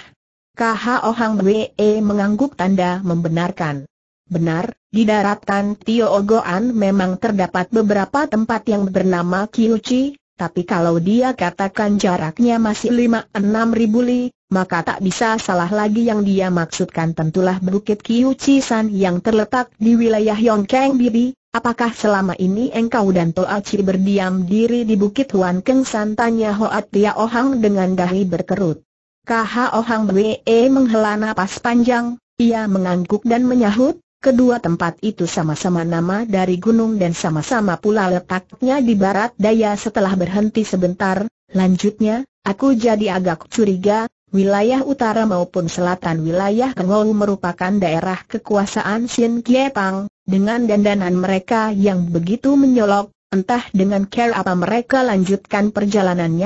Kah Ohang Wee mengangguk tanda membenarkan. Benar, di daratan Tio Ogoan memang terdapat beberapa tempat yang bernama Chi, tapi kalau dia katakan jaraknya masih 5-6 ribu li, maka tak bisa salah lagi yang dia maksudkan tentulah Bukit Cisan yang terletak di wilayah Yongkeng Bibi. Apakah selama ini engkau dan Chi berdiam diri di Bukit Huan Keng San? Tanya Hoat Tia Ohang dengan dahi berkerut. Kha Ohang Bwe e menghela napas panjang, ia mengangguk dan menyahut, Kedua tempat itu sama-sama nama dari gunung dan sama-sama pula letaknya di barat daya setelah berhenti sebentar, lanjutnya, aku jadi agak curiga, Wilayah utara maupun selatan wilayah Kengou merupakan daerah kekuasaan Xin Pang, dengan dandanan mereka yang begitu menyolok, entah dengan care apa mereka lanjutkan perjalanannya 000000079.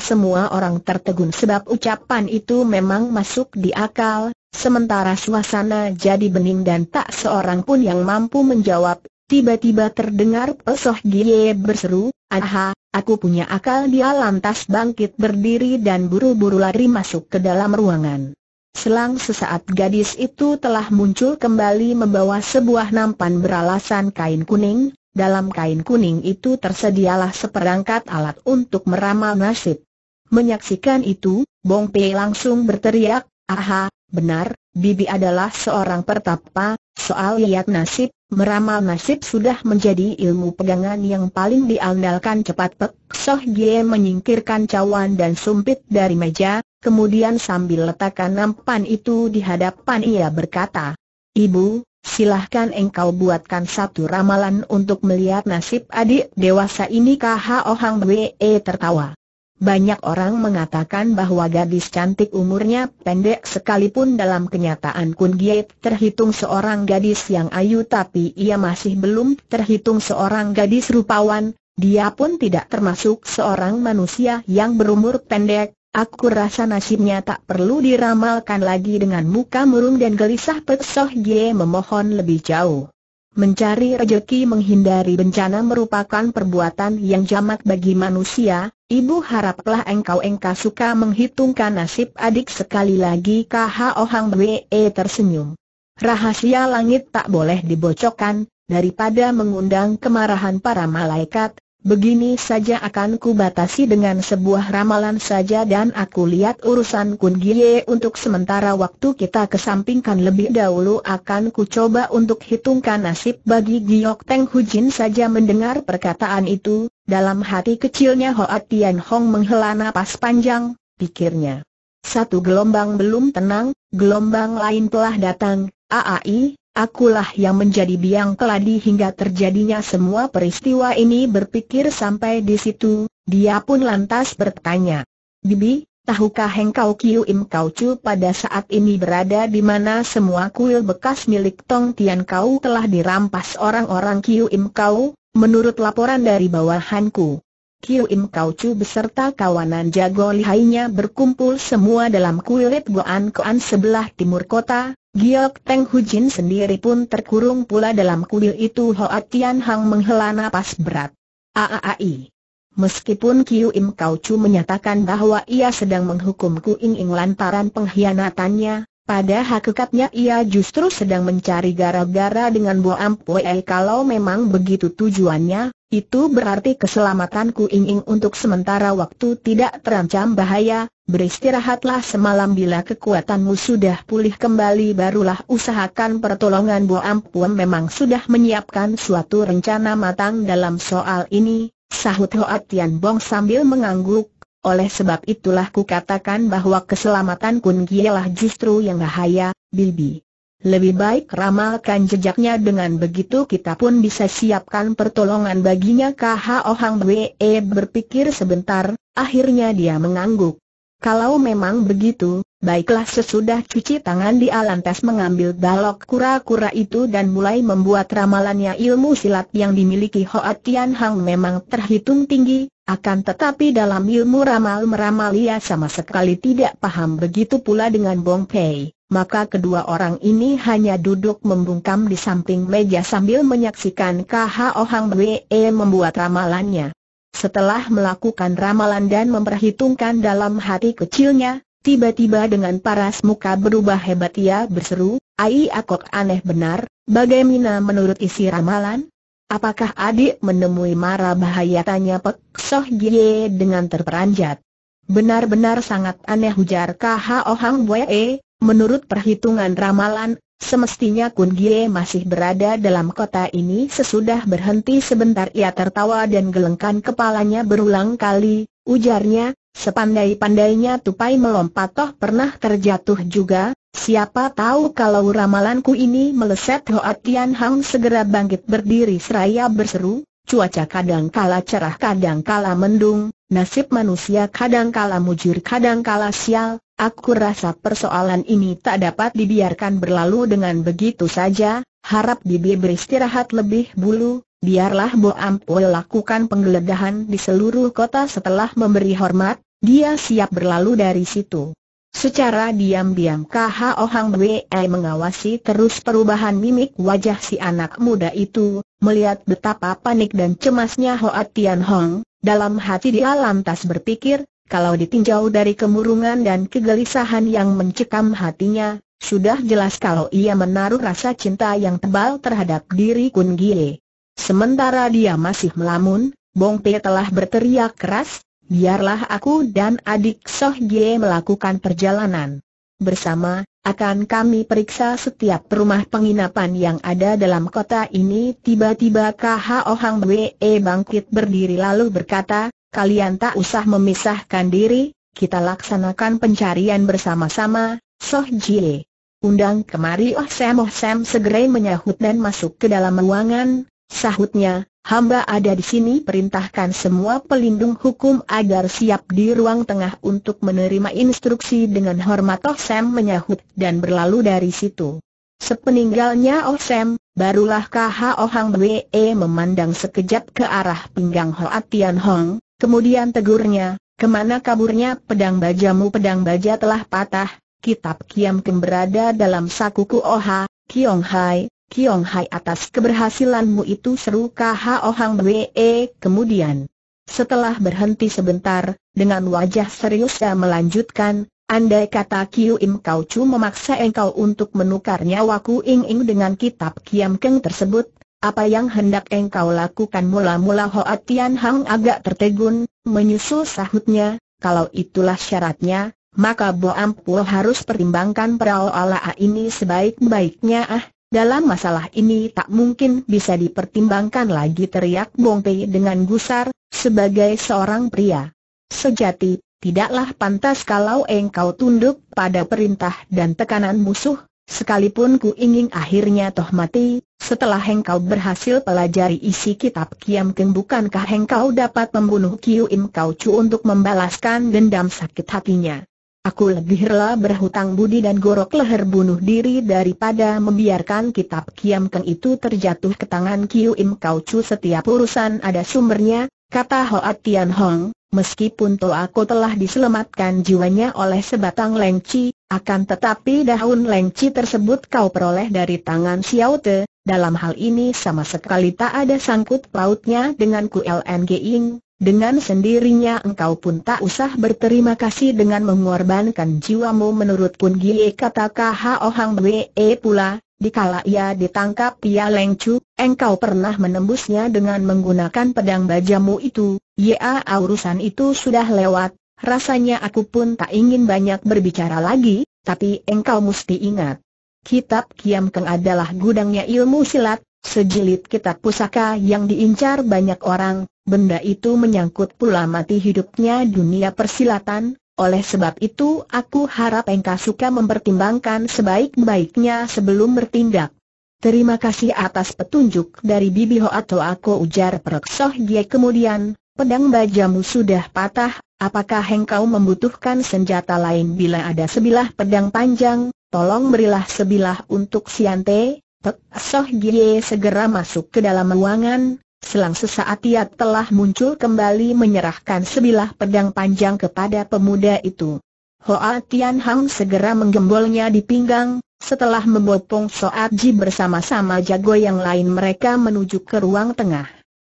semua orang tertegun sebab ucapan itu memang masuk di akal, sementara suasana jadi bening dan tak seorang pun yang mampu menjawab Tiba-tiba terdengar Pesoh Gie berseru, Aha, aku punya akal dia lantas bangkit berdiri dan buru-buru lari masuk ke dalam ruangan. Selang sesaat gadis itu telah muncul kembali membawa sebuah nampan beralasan kain kuning, dalam kain kuning itu tersedialah seperangkat alat untuk meramal nasib. Menyaksikan itu, Bong Pei langsung berteriak, Aha, benar, Bibi adalah seorang pertapa, Soal lihat nasib, meramal nasib sudah menjadi ilmu pegangan yang paling diandalkan cepat Pek Soh Gie menyingkirkan cawan dan sumpit dari meja, kemudian sambil letakkan nampan itu di hadapan ia berkata, Ibu, silahkan engkau buatkan satu ramalan untuk melihat nasib adik dewasa ini KHO Hang Wee tertawa. Banyak orang mengatakan bahwa gadis cantik umurnya pendek sekalipun dalam kenyataan Kun Giet terhitung seorang gadis yang ayu tapi ia masih belum terhitung seorang gadis rupawan, dia pun tidak termasuk seorang manusia yang berumur pendek, aku rasa nasibnya tak perlu diramalkan lagi dengan muka murung dan gelisah Petsoh Gie memohon lebih jauh. Mencari rejeki menghindari bencana merupakan perbuatan yang jamak bagi manusia, Ibu haraplah engkau-engkau suka menghitungkan nasib adik sekali lagi Ohang Hang Bwe e, tersenyum. Rahasia langit tak boleh dibocorkan, daripada mengundang kemarahan para malaikat, Begini saja akan kubatasi dengan sebuah ramalan saja dan aku lihat urusan Kun Gie untuk sementara waktu kita kesampingkan lebih dahulu akan ku coba untuk hitungkan nasib bagi Giok Teng Hujin saja mendengar perkataan itu, dalam hati kecilnya Hoa Tian Hong menghela napas panjang, pikirnya. Satu gelombang belum tenang, gelombang lain telah datang, aai, akulah yang menjadi biang keladi hingga terjadinya semua peristiwa ini berpikir sampai di situ, dia pun lantas bertanya. Bibi, tahukah engkau Kiu Im Kau Chu pada saat ini berada di mana semua kuil bekas milik Tong Tian Kau telah dirampas orang-orang Kiu Im Kau, menurut laporan dari bawahanku. Kiu Im Kau Chu beserta kawanan jago lihainya berkumpul semua dalam kuil Goan Koan sebelah timur kota, Giok Teng Jin sendiri pun terkurung pula dalam kuil itu Hoa Tian Hang menghela napas berat. Aaai. Meskipun Kiu Im Kau Chu menyatakan bahwa ia sedang menghukum Ku Ing Ing lantaran pengkhianatannya, pada hakikatnya ia justru sedang mencari gara-gara dengan Bo Ampue kalau memang begitu tujuannya, itu berarti keselamatanku ingin untuk sementara waktu tidak terancam bahaya, beristirahatlah semalam bila kekuatanmu sudah pulih kembali barulah usahakan pertolongan Bo Ampue memang sudah menyiapkan suatu rencana matang dalam soal ini, sahut Hoatian Tian Bong sambil mengangguk, oleh sebab itulah ku katakan bahwa keselamatan Kun Gielah justru yang bahaya, Bibi. Lebih baik ramalkan jejaknya dengan begitu kita pun bisa siapkan pertolongan baginya KH Ohang Wee berpikir sebentar, akhirnya dia mengangguk. Kalau memang begitu, baiklah sesudah cuci tangan di lantas mengambil balok kura-kura itu dan mulai membuat ramalannya ilmu silat yang dimiliki Hoa Tian Hang memang terhitung tinggi, akan tetapi dalam ilmu ramal-meramal ia sama sekali tidak paham begitu pula dengan Bong Pei. Maka kedua orang ini hanya duduk membungkam di samping meja sambil menyaksikan KHO Hang Wee membuat ramalannya. Setelah melakukan ramalan dan memperhitungkan dalam hati kecilnya, Tiba-tiba dengan paras muka berubah hebat ia berseru, Ai akok aneh benar, bagaimana menurut isi ramalan? Apakah adik menemui mara bahaya tanya Pek Soh Gie dengan terperanjat? Benar-benar sangat aneh ujar K.H.O. Hang Wee, e, menurut perhitungan ramalan, semestinya Kun Gie masih berada dalam kota ini sesudah berhenti sebentar ia tertawa dan gelengkan kepalanya berulang kali, ujarnya, sepandai-pandainya tupai melompat toh pernah terjatuh juga, siapa tahu kalau ramalanku ini meleset Hoa Tian Hang segera bangkit berdiri seraya berseru, cuaca kadang kala cerah kadang kala mendung, nasib manusia kadang kala mujur kadang kala sial, aku rasa persoalan ini tak dapat dibiarkan berlalu dengan begitu saja, harap bibi beristirahat lebih bulu biarlah Bo Ampoi lakukan penggeledahan di seluruh kota setelah memberi hormat, dia siap berlalu dari situ. Secara diam-diam Kh Ohang Wei mengawasi terus perubahan mimik wajah si anak muda itu, melihat betapa panik dan cemasnya Hoa Tian Hong, dalam hati dia lantas berpikir, kalau ditinjau dari kemurungan dan kegelisahan yang mencekam hatinya, sudah jelas kalau ia menaruh rasa cinta yang tebal terhadap diri Kun Gie. Sementara dia masih melamun, Bong Pei telah berteriak keras, biarlah aku dan adik Soh Gie melakukan perjalanan. Bersama, akan kami periksa setiap rumah penginapan yang ada dalam kota ini. Tiba-tiba KHO Ohang Wee e bangkit berdiri lalu berkata, kalian tak usah memisahkan diri, kita laksanakan pencarian bersama-sama, Soh Gie. Undang kemari Oh Sam Oh Sam segera menyahut dan masuk ke dalam ruangan, Sahutnya, hamba ada di sini perintahkan semua pelindung hukum agar siap di ruang tengah untuk menerima instruksi dengan hormat Oh Sam menyahut dan berlalu dari situ. Sepeninggalnya Oh Sam, barulah Kha Ohang Wee memandang sekejap ke arah pinggang Hoa Tian Hong, kemudian tegurnya, kemana kaburnya pedang bajamu pedang baja telah patah, kitab Kiam kem berada dalam sakuku Oha, Kiong Hai, Kiong Hai atas keberhasilanmu itu seru K.H.O. Hang Wee kemudian. Setelah berhenti sebentar, dengan wajah serius dia melanjutkan, Andai kata Kiu Im Kau Chu memaksa engkau untuk menukar nyawa Ku Ing Ing dengan kitab Kiam Keng tersebut, apa yang hendak engkau lakukan mula-mula Hoa Tian Hang agak tertegun, menyusul sahutnya, kalau itulah syaratnya, maka Bo Ampuo harus pertimbangkan perawala ini sebaik-baiknya ah, dalam masalah ini tak mungkin bisa dipertimbangkan lagi teriak Bong Pei dengan gusar, sebagai seorang pria. Sejati, tidaklah pantas kalau engkau tunduk pada perintah dan tekanan musuh, sekalipun ku ingin akhirnya toh mati, setelah engkau berhasil pelajari isi kitab Kiam Keng bukankah engkau dapat membunuh Kiu Im Kau Chu untuk membalaskan dendam sakit hatinya. Aku lebih rela berhutang budi dan gorok leher bunuh diri daripada membiarkan kitab Kiam Keng itu terjatuh ke tangan Kiu Im Kau Chu setiap urusan ada sumbernya, kata Hoa Tian Hong. Meskipun Toako telah diselamatkan jiwanya oleh sebatang lengci, akan tetapi daun lengci tersebut kau peroleh dari tangan Xiao Te, dalam hal ini sama sekali tak ada sangkut pautnya dengan Ku Ing, dengan sendirinya engkau pun tak usah berterima kasih dengan mengorbankan jiwamu menurut Pun Gie kata K.H.O. Oh, Hang Bwe eh, pula, dikala ia ditangkap Pia Leng Chu, engkau pernah menembusnya dengan menggunakan pedang bajamu itu, ya urusan itu sudah lewat, rasanya aku pun tak ingin banyak berbicara lagi, tapi engkau mesti ingat. Kitab Kiam Keng adalah gudangnya ilmu silat, Sejilid kitab pusaka yang diincar banyak orang, Benda itu menyangkut pula mati hidupnya dunia persilatan, oleh sebab itu aku harap engkau suka mempertimbangkan sebaik-baiknya sebelum bertindak. Terima kasih atas petunjuk dari Bibi Ho atau aku ujar Perok Soh Gie kemudian, pedang bajamu sudah patah, apakah engkau membutuhkan senjata lain bila ada sebilah pedang panjang, tolong berilah sebilah untuk Siante, Perok Soh Gie segera masuk ke dalam ruangan, Selang sesaat ia telah muncul kembali menyerahkan sebilah pedang panjang kepada pemuda itu. Hoa Tian Hang segera menggembolnya di pinggang, setelah membopong Soat Ji bersama-sama jago yang lain mereka menuju ke ruang tengah.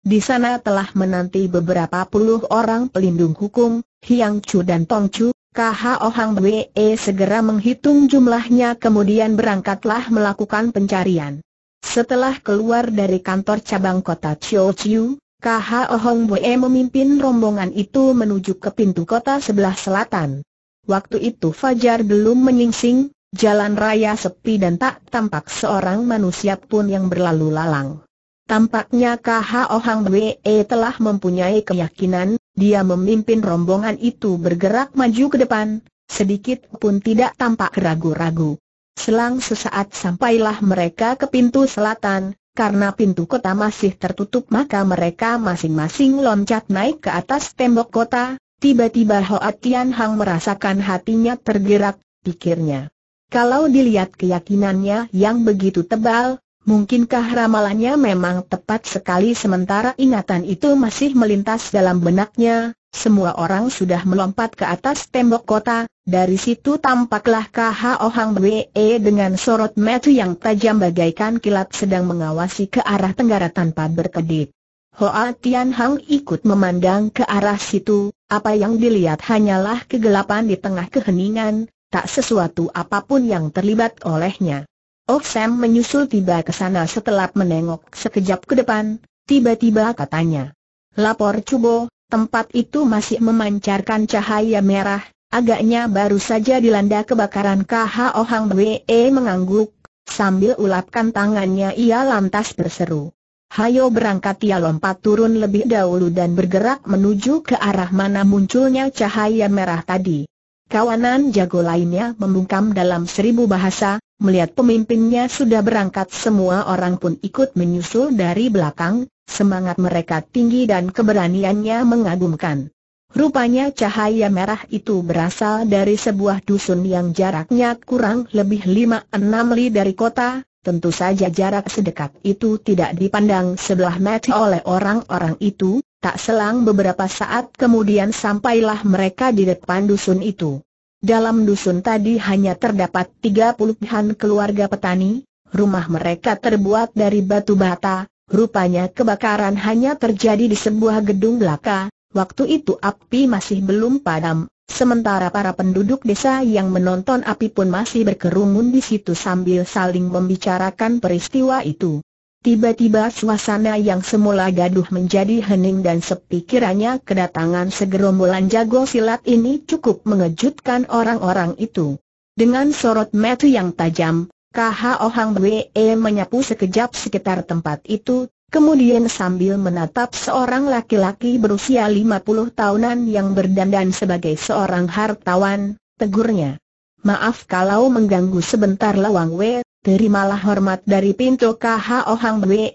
Di sana telah menanti beberapa puluh orang pelindung hukum, Hiang Chu dan Tong Chu, KHO Hang Wee segera menghitung jumlahnya kemudian berangkatlah melakukan pencarian. Setelah keluar dari kantor cabang kota Chiu Chiu, KH Ohong Bue memimpin rombongan itu menuju ke pintu kota sebelah selatan. Waktu itu Fajar belum menyingsing, jalan raya sepi dan tak tampak seorang manusia pun yang berlalu lalang. Tampaknya Kh Hang Bue telah mempunyai keyakinan, dia memimpin rombongan itu bergerak maju ke depan, sedikit pun tidak tampak ragu-ragu. Selang sesaat sampailah mereka ke pintu selatan, karena pintu kota masih tertutup maka mereka masing-masing loncat naik ke atas tembok kota, tiba-tiba Hoa Tian Hang merasakan hatinya tergerak, pikirnya. Kalau dilihat keyakinannya yang begitu tebal, Mungkinkah ramalannya memang tepat sekali sementara ingatan itu masih melintas dalam benaknya, semua orang sudah melompat ke atas tembok kota, dari situ tampaklah kha ohang Wee e dengan sorot mata yang tajam bagaikan kilat sedang mengawasi ke arah tenggara tanpa berkedip. Hoa Tian Hang ikut memandang ke arah situ, apa yang dilihat hanyalah kegelapan di tengah keheningan, tak sesuatu apapun yang terlibat olehnya. Oh Sam menyusul tiba ke sana setelah menengok sekejap ke depan, tiba-tiba katanya. Lapor Cubo, tempat itu masih memancarkan cahaya merah, agaknya baru saja dilanda kebakaran KH Ohang Wee e mengangguk, sambil ulapkan tangannya ia lantas berseru. Hayo berangkat ia lompat turun lebih dahulu dan bergerak menuju ke arah mana munculnya cahaya merah tadi. Kawanan jago lainnya membungkam dalam seribu bahasa, Melihat pemimpinnya sudah berangkat semua orang pun ikut menyusul dari belakang, semangat mereka tinggi dan keberaniannya mengagumkan. Rupanya cahaya merah itu berasal dari sebuah dusun yang jaraknya kurang lebih 5-6 li dari kota, tentu saja jarak sedekat itu tidak dipandang sebelah mata oleh orang-orang itu, tak selang beberapa saat kemudian sampailah mereka di depan dusun itu. Dalam dusun tadi hanya terdapat 30-an keluarga petani, rumah mereka terbuat dari batu bata, rupanya kebakaran hanya terjadi di sebuah gedung belaka, waktu itu api masih belum padam, sementara para penduduk desa yang menonton api pun masih berkerumun di situ sambil saling membicarakan peristiwa itu. Tiba-tiba suasana yang semula gaduh menjadi hening dan sepi kiranya kedatangan segerombolan jago silat ini cukup mengejutkan orang-orang itu. Dengan sorot mata yang tajam, KH Ohang Wee menyapu sekejap sekitar tempat itu, kemudian sambil menatap seorang laki-laki berusia lima puluh tahunan yang berdandan sebagai seorang hartawan, tegurnya. Maaf kalau mengganggu sebentar Lawang Wei, Terimalah hormat dari pintu KHO Hang Bwe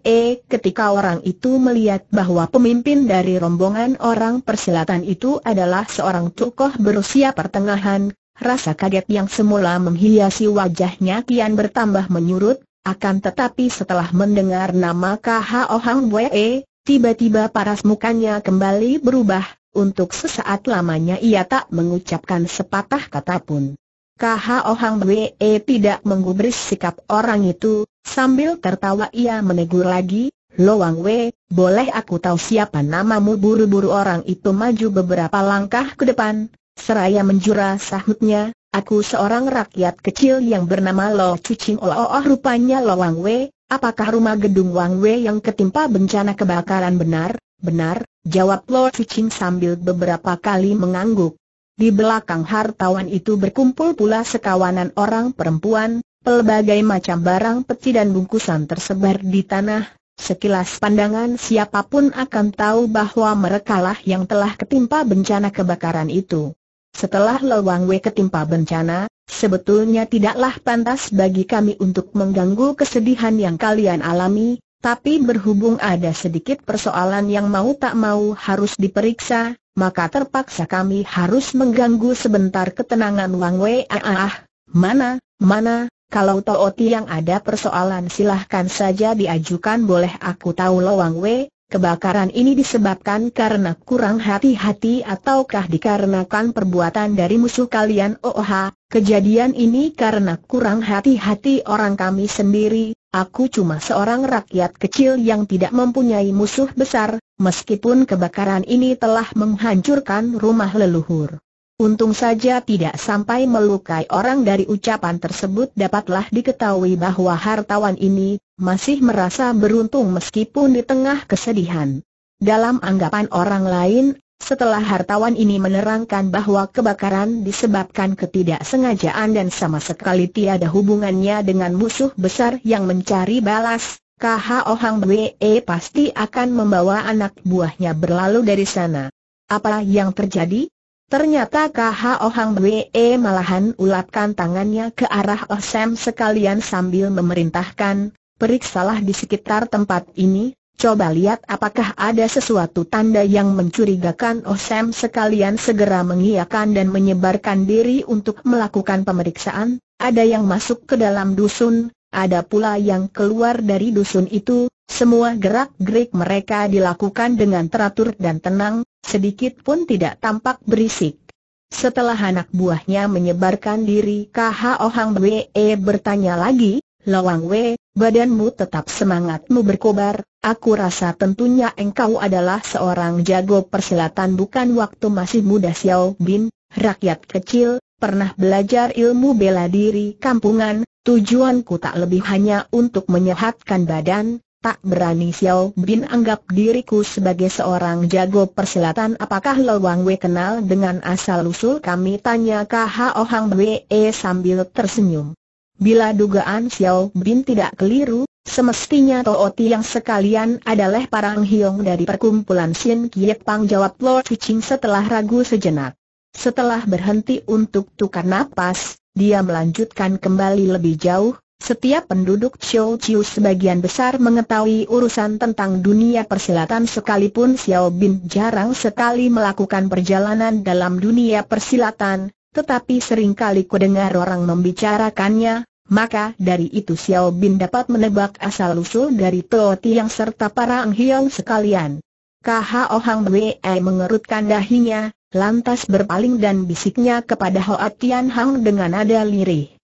ketika orang itu melihat bahwa pemimpin dari rombongan orang persilatan itu adalah seorang tokoh berusia pertengahan, rasa kaget yang semula menghiasi wajahnya kian bertambah menyurut, akan tetapi setelah mendengar nama KHO Hang Bwe, tiba-tiba paras mukanya kembali berubah, untuk sesaat lamanya ia tak mengucapkan sepatah kata pun. Kha Ohang Wee eh, tidak menggubris sikap orang itu, sambil tertawa ia menegur lagi, Loang Wee, boleh aku tahu siapa namamu buru-buru orang itu maju beberapa langkah ke depan, seraya menjura sahutnya, aku seorang rakyat kecil yang bernama Lo Cucing Oh, oh, oh rupanya Loang Wee, apakah rumah gedung Wang Wee yang ketimpa bencana kebakaran benar? Benar, jawab Lo Cucing sambil beberapa kali mengangguk. Di belakang hartawan itu berkumpul pula sekawanan orang perempuan, pelbagai macam barang peti dan bungkusan tersebar di tanah. Sekilas pandangan siapapun akan tahu bahwa merekalah yang telah ketimpa bencana kebakaran itu. Setelah Lawang Wei ketimpa bencana, sebetulnya tidaklah pantas bagi kami untuk mengganggu kesedihan yang kalian alami, tapi berhubung ada sedikit persoalan yang mau tak mau harus diperiksa, maka terpaksa kami harus mengganggu sebentar ketenangan Wang Wei ah, ah, ah. mana, mana, kalau Tooti yang ada persoalan silahkan saja diajukan boleh aku tahu Lo Wang Wei Kebakaran ini disebabkan karena kurang hati-hati ataukah dikarenakan perbuatan dari musuh kalian OOH, kejadian ini karena kurang hati-hati orang kami sendiri, aku cuma seorang rakyat kecil yang tidak mempunyai musuh besar, meskipun kebakaran ini telah menghancurkan rumah leluhur. Untung saja tidak sampai melukai orang dari ucapan tersebut dapatlah diketahui bahwa hartawan ini masih merasa beruntung meskipun di tengah kesedihan. Dalam anggapan orang lain, setelah hartawan ini menerangkan bahwa kebakaran disebabkan ketidaksengajaan dan sama sekali tiada hubungannya dengan musuh besar yang mencari balas, Kh Ohang Bwe pasti akan membawa anak buahnya berlalu dari sana. Apa yang terjadi? Ternyata KHO Hang Bwe e malahan ulapkan tangannya ke arah Osem sekalian sambil memerintahkan, periksalah di sekitar tempat ini, coba lihat apakah ada sesuatu tanda yang mencurigakan Osem sekalian segera mengiakan dan menyebarkan diri untuk melakukan pemeriksaan, ada yang masuk ke dalam dusun, ada pula yang keluar dari dusun itu, semua gerak-gerik mereka dilakukan dengan teratur dan tenang, sedikit pun tidak tampak berisik. Setelah anak buahnya menyebarkan diri Kah Ohang Wee bertanya lagi, Lawang Wee, badanmu tetap semangatmu berkobar, aku rasa tentunya engkau adalah seorang jago persilatan bukan waktu masih muda Xiao Bin, rakyat kecil, pernah belajar ilmu bela diri kampungan, tujuanku tak lebih hanya untuk menyehatkan badan, tak berani Xiao Bin anggap diriku sebagai seorang jago persilatan apakah Lo Wang Wei kenal dengan asal-usul kami tanya K.H.O. Hang Wei e sambil tersenyum. Bila dugaan Xiao Bin tidak keliru, semestinya Tooti yang sekalian adalah parang hiong dari perkumpulan Xin. Kiek Pang jawab Lo Cucing setelah ragu sejenak. Setelah berhenti untuk tukar napas, dia melanjutkan kembali lebih jauh, setiap penduduk Chou Chiu sebagian besar mengetahui urusan tentang dunia persilatan sekalipun Xiao Bin jarang sekali melakukan perjalanan dalam dunia persilatan, tetapi seringkali kudengar orang membicarakannya, maka dari itu Xiao Bin dapat menebak asal-usul dari Teo Tiang serta para Hiong sekalian. Kho Ohang Wei mengerutkan dahinya, lantas berpaling dan bisiknya kepada Hoa Tian Hang dengan nada lirih.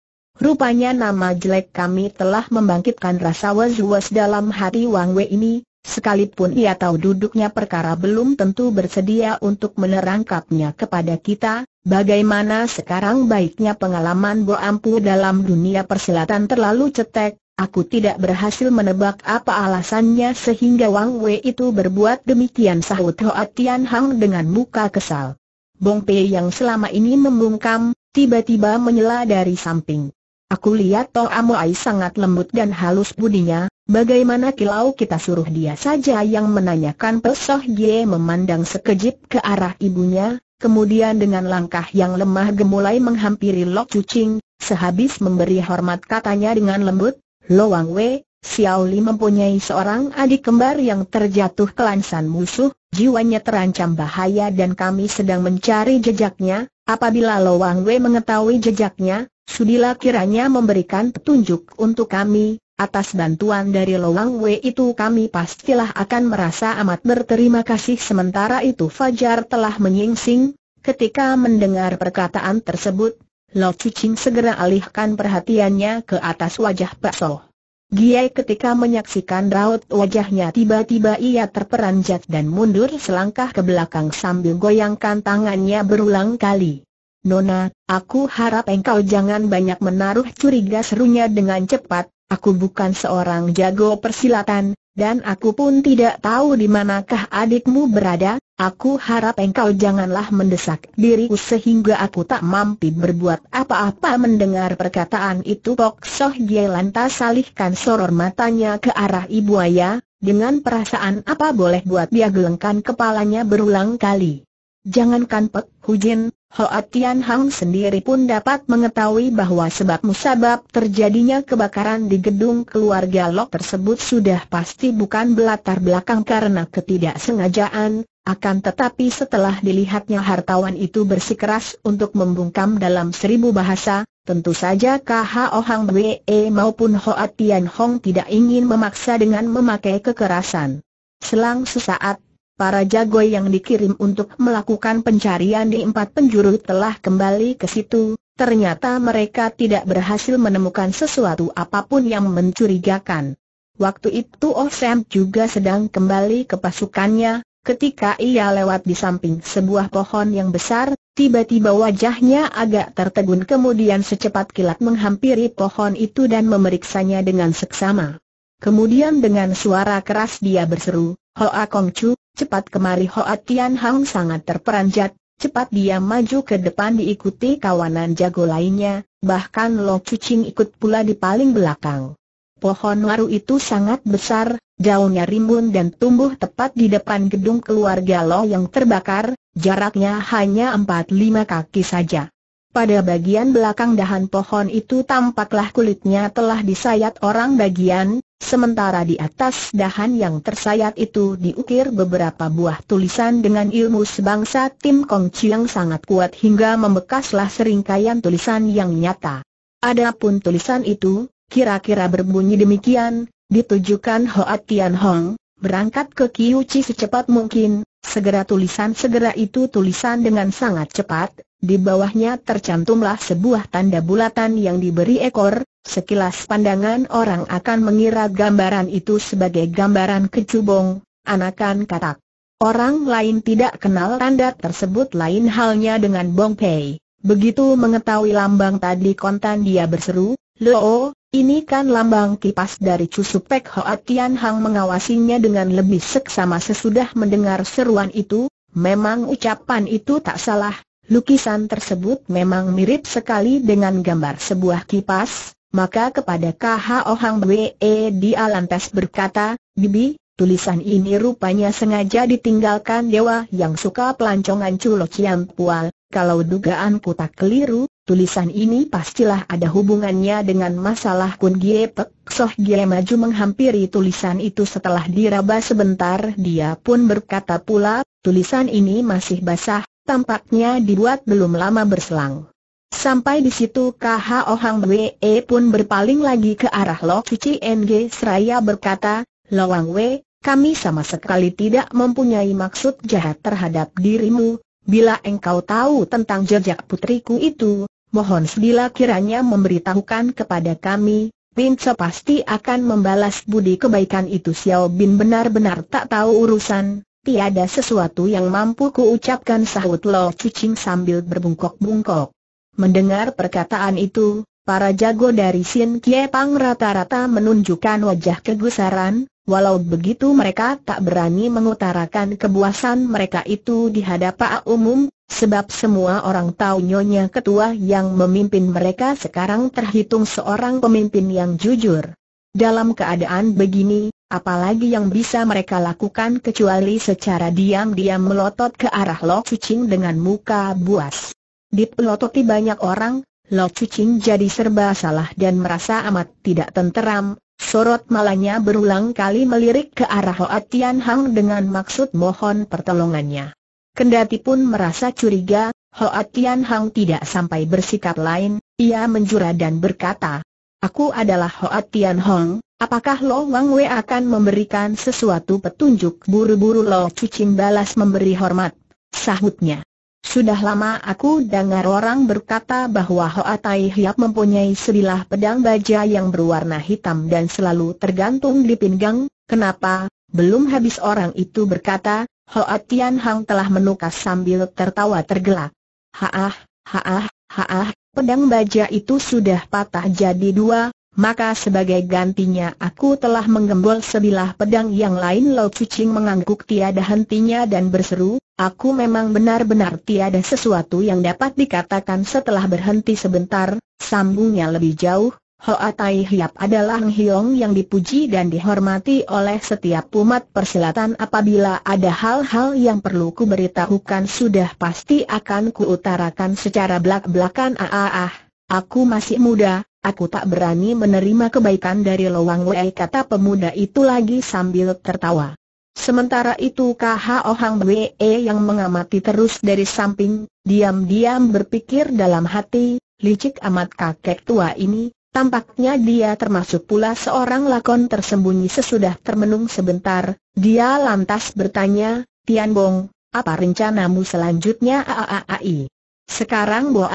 Rupanya nama jelek kami telah membangkitkan rasa was-was dalam hati Wang Wei ini, sekalipun ia tahu duduknya perkara belum tentu bersedia untuk menerangkapnya kepada kita, bagaimana sekarang baiknya pengalaman Bo Ampu dalam dunia persilatan terlalu cetek, Aku tidak berhasil menebak apa alasannya sehingga Wang Wei itu berbuat demikian sahut Hoa Tian Hang dengan muka kesal. Bong Pei yang selama ini membungkam, tiba-tiba menyela dari samping. Aku lihat Toh Amoai sangat lembut dan halus budinya, bagaimana kilau kita suruh dia saja yang menanyakan Pesoh Gie memandang sekejap ke arah ibunya, kemudian dengan langkah yang lemah gemulai menghampiri Lok Cucing, sehabis memberi hormat katanya dengan lembut, Lo Wang Wei, Xiao Li mempunyai seorang adik kembar yang terjatuh ke lansan musuh, jiwanya terancam bahaya dan kami sedang mencari jejaknya, Apabila Lo Wang Wei mengetahui jejaknya, sudilah kiranya memberikan petunjuk untuk kami, atas bantuan dari Lo Wang Wei itu kami pastilah akan merasa amat berterima kasih sementara itu Fajar telah menyingsing, ketika mendengar perkataan tersebut, Lo Cicing segera alihkan perhatiannya ke atas wajah Pak Soh. Giai ketika menyaksikan raut wajahnya tiba-tiba ia terperanjat dan mundur selangkah ke belakang sambil goyangkan tangannya berulang kali. Nona, aku harap engkau jangan banyak menaruh curiga serunya dengan cepat, aku bukan seorang jago persilatan, dan aku pun tidak tahu di manakah adikmu berada, Aku harap engkau janganlah mendesak diriku sehingga aku tak mampu berbuat apa-apa mendengar perkataan itu Pok Soh Gie lantas salihkan soror matanya ke arah Ibu Ayah, dengan perasaan apa boleh buat dia gelengkan kepalanya berulang kali. Jangankan Pek Hujin, Hoa Tian Hang sendiri pun dapat mengetahui bahwa sebab musabab terjadinya kebakaran di gedung keluarga Lok tersebut sudah pasti bukan belatar belakang karena ketidaksengajaan, akan tetapi setelah dilihatnya hartawan itu bersikeras untuk membungkam dalam seribu bahasa, tentu saja KHO Hang Wee maupun Hoa Tian Hong tidak ingin memaksa dengan memakai kekerasan. Selang sesaat, para jago yang dikirim untuk melakukan pencarian di empat penjuru telah kembali ke situ, ternyata mereka tidak berhasil menemukan sesuatu apapun yang mencurigakan. Waktu itu Osem juga sedang kembali ke pasukannya, Ketika ia lewat di samping sebuah pohon yang besar, tiba-tiba wajahnya agak tertegun kemudian secepat kilat menghampiri pohon itu dan memeriksanya dengan seksama. Kemudian dengan suara keras dia berseru, Hoa Kong Chu, cepat kemari Hoa Tian Hang sangat terperanjat, cepat dia maju ke depan diikuti kawanan jago lainnya, bahkan Lo Cucing ikut pula di paling belakang. Pohon waru itu sangat besar, daunnya rimbun dan tumbuh tepat di depan gedung keluarga Lo yang terbakar, jaraknya hanya 4-5 kaki saja. Pada bagian belakang dahan pohon itu tampaklah kulitnya telah disayat orang bagian, sementara di atas dahan yang tersayat itu diukir beberapa buah tulisan dengan ilmu sebangsa Tim Kong Chiang sangat kuat hingga membekaslah seringkaian tulisan yang nyata. Adapun tulisan itu, Kira-kira berbunyi demikian, ditujukan Hoa Tian Hong, berangkat ke Kiu Chi secepat mungkin, segera tulisan segera itu tulisan dengan sangat cepat, di bawahnya tercantumlah sebuah tanda bulatan yang diberi ekor, sekilas pandangan orang akan mengira gambaran itu sebagai gambaran kecubung, anakan katak. Orang lain tidak kenal tanda tersebut lain halnya dengan Bong Pei. Begitu mengetahui lambang tadi kontan dia berseru, Loo, ini kan lambang kipas dari Cusu Pek Tian Hang mengawasinya dengan lebih seksama sesudah mendengar seruan itu, memang ucapan itu tak salah, lukisan tersebut memang mirip sekali dengan gambar sebuah kipas, maka kepada KHO Hang Wee di lantas berkata, Bibi, tulisan ini rupanya sengaja ditinggalkan dewa yang suka pelancongan Culo Cian Pual, kalau dugaanku tak keliru, Tulisan ini pastilah ada hubungannya dengan masalah Kun Gie Pek. Soh Gie maju menghampiri tulisan itu setelah diraba sebentar dia pun berkata pula, tulisan ini masih basah, tampaknya dibuat belum lama berselang. Sampai di situ Kh Ohang We pun berpaling lagi ke arah Lo Cici NG seraya berkata, Lo Wang Wei, kami sama sekali tidak mempunyai maksud jahat terhadap dirimu, Bila engkau tahu tentang jejak putriku itu, mohon sedila kiranya memberitahukan kepada kami, Pinco pasti akan membalas budi kebaikan itu Xiao Bin benar-benar tak tahu urusan, tiada sesuatu yang mampu kuucapkan sahut Lo Cucing sambil berbungkok-bungkok. Mendengar perkataan itu, para jago dari Sin Kie Pang rata-rata menunjukkan wajah kegusaran, Walau begitu mereka tak berani mengutarakan kebuasan mereka itu di hadapan umum, sebab semua orang tahu Nyonya Ketua yang memimpin mereka sekarang terhitung seorang pemimpin yang jujur. Dalam keadaan begini, apalagi yang bisa mereka lakukan kecuali secara diam-diam melotot ke arah Lo Cucing dengan muka buas. Dipelototi banyak orang, Lo Cucing jadi serba salah dan merasa amat tidak tenteram, Sorot malanya berulang kali melirik ke arah Hoa Tian Hang dengan maksud mohon pertolongannya. Kendati pun merasa curiga, Hoa Tian Hang tidak sampai bersikap lain, ia menjura dan berkata, Aku adalah Hoa Tian Hong, apakah Lo Wang Wei akan memberikan sesuatu petunjuk buru-buru Lo Cucing balas memberi hormat, sahutnya. Sudah lama aku dengar orang berkata bahwa Hoa Tai Hiap mempunyai sebilah pedang baja yang berwarna hitam dan selalu tergantung di pinggang, kenapa? Belum habis orang itu berkata, Hoa Tian Hang telah menukas sambil tertawa tergelak. Haah, haah, haah, pedang baja itu sudah patah jadi dua, maka sebagai gantinya aku telah menggembol sebilah pedang yang lain Lau Cucing mengangguk tiada hentinya dan berseru, aku memang benar-benar tiada sesuatu yang dapat dikatakan setelah berhenti sebentar, sambungnya lebih jauh, Hoa Tai Hiap adalah Hiong yang dipuji dan dihormati oleh setiap umat persilatan apabila ada hal-hal yang perlu kuberitahukan, sudah pasti akan kuutarakan secara belak-belakan ah, ah, ah aku masih muda, Aku tak berani menerima kebaikan dari Loang Wei kata pemuda itu lagi sambil tertawa. Sementara itu KH Ohang Wei yang mengamati terus dari samping, diam-diam berpikir dalam hati, licik amat kakek tua ini, Tampaknya dia termasuk pula seorang lakon tersembunyi sesudah termenung sebentar, dia lantas bertanya, Tian Bong, apa rencanamu selanjutnya AAAI? Sekarang Bo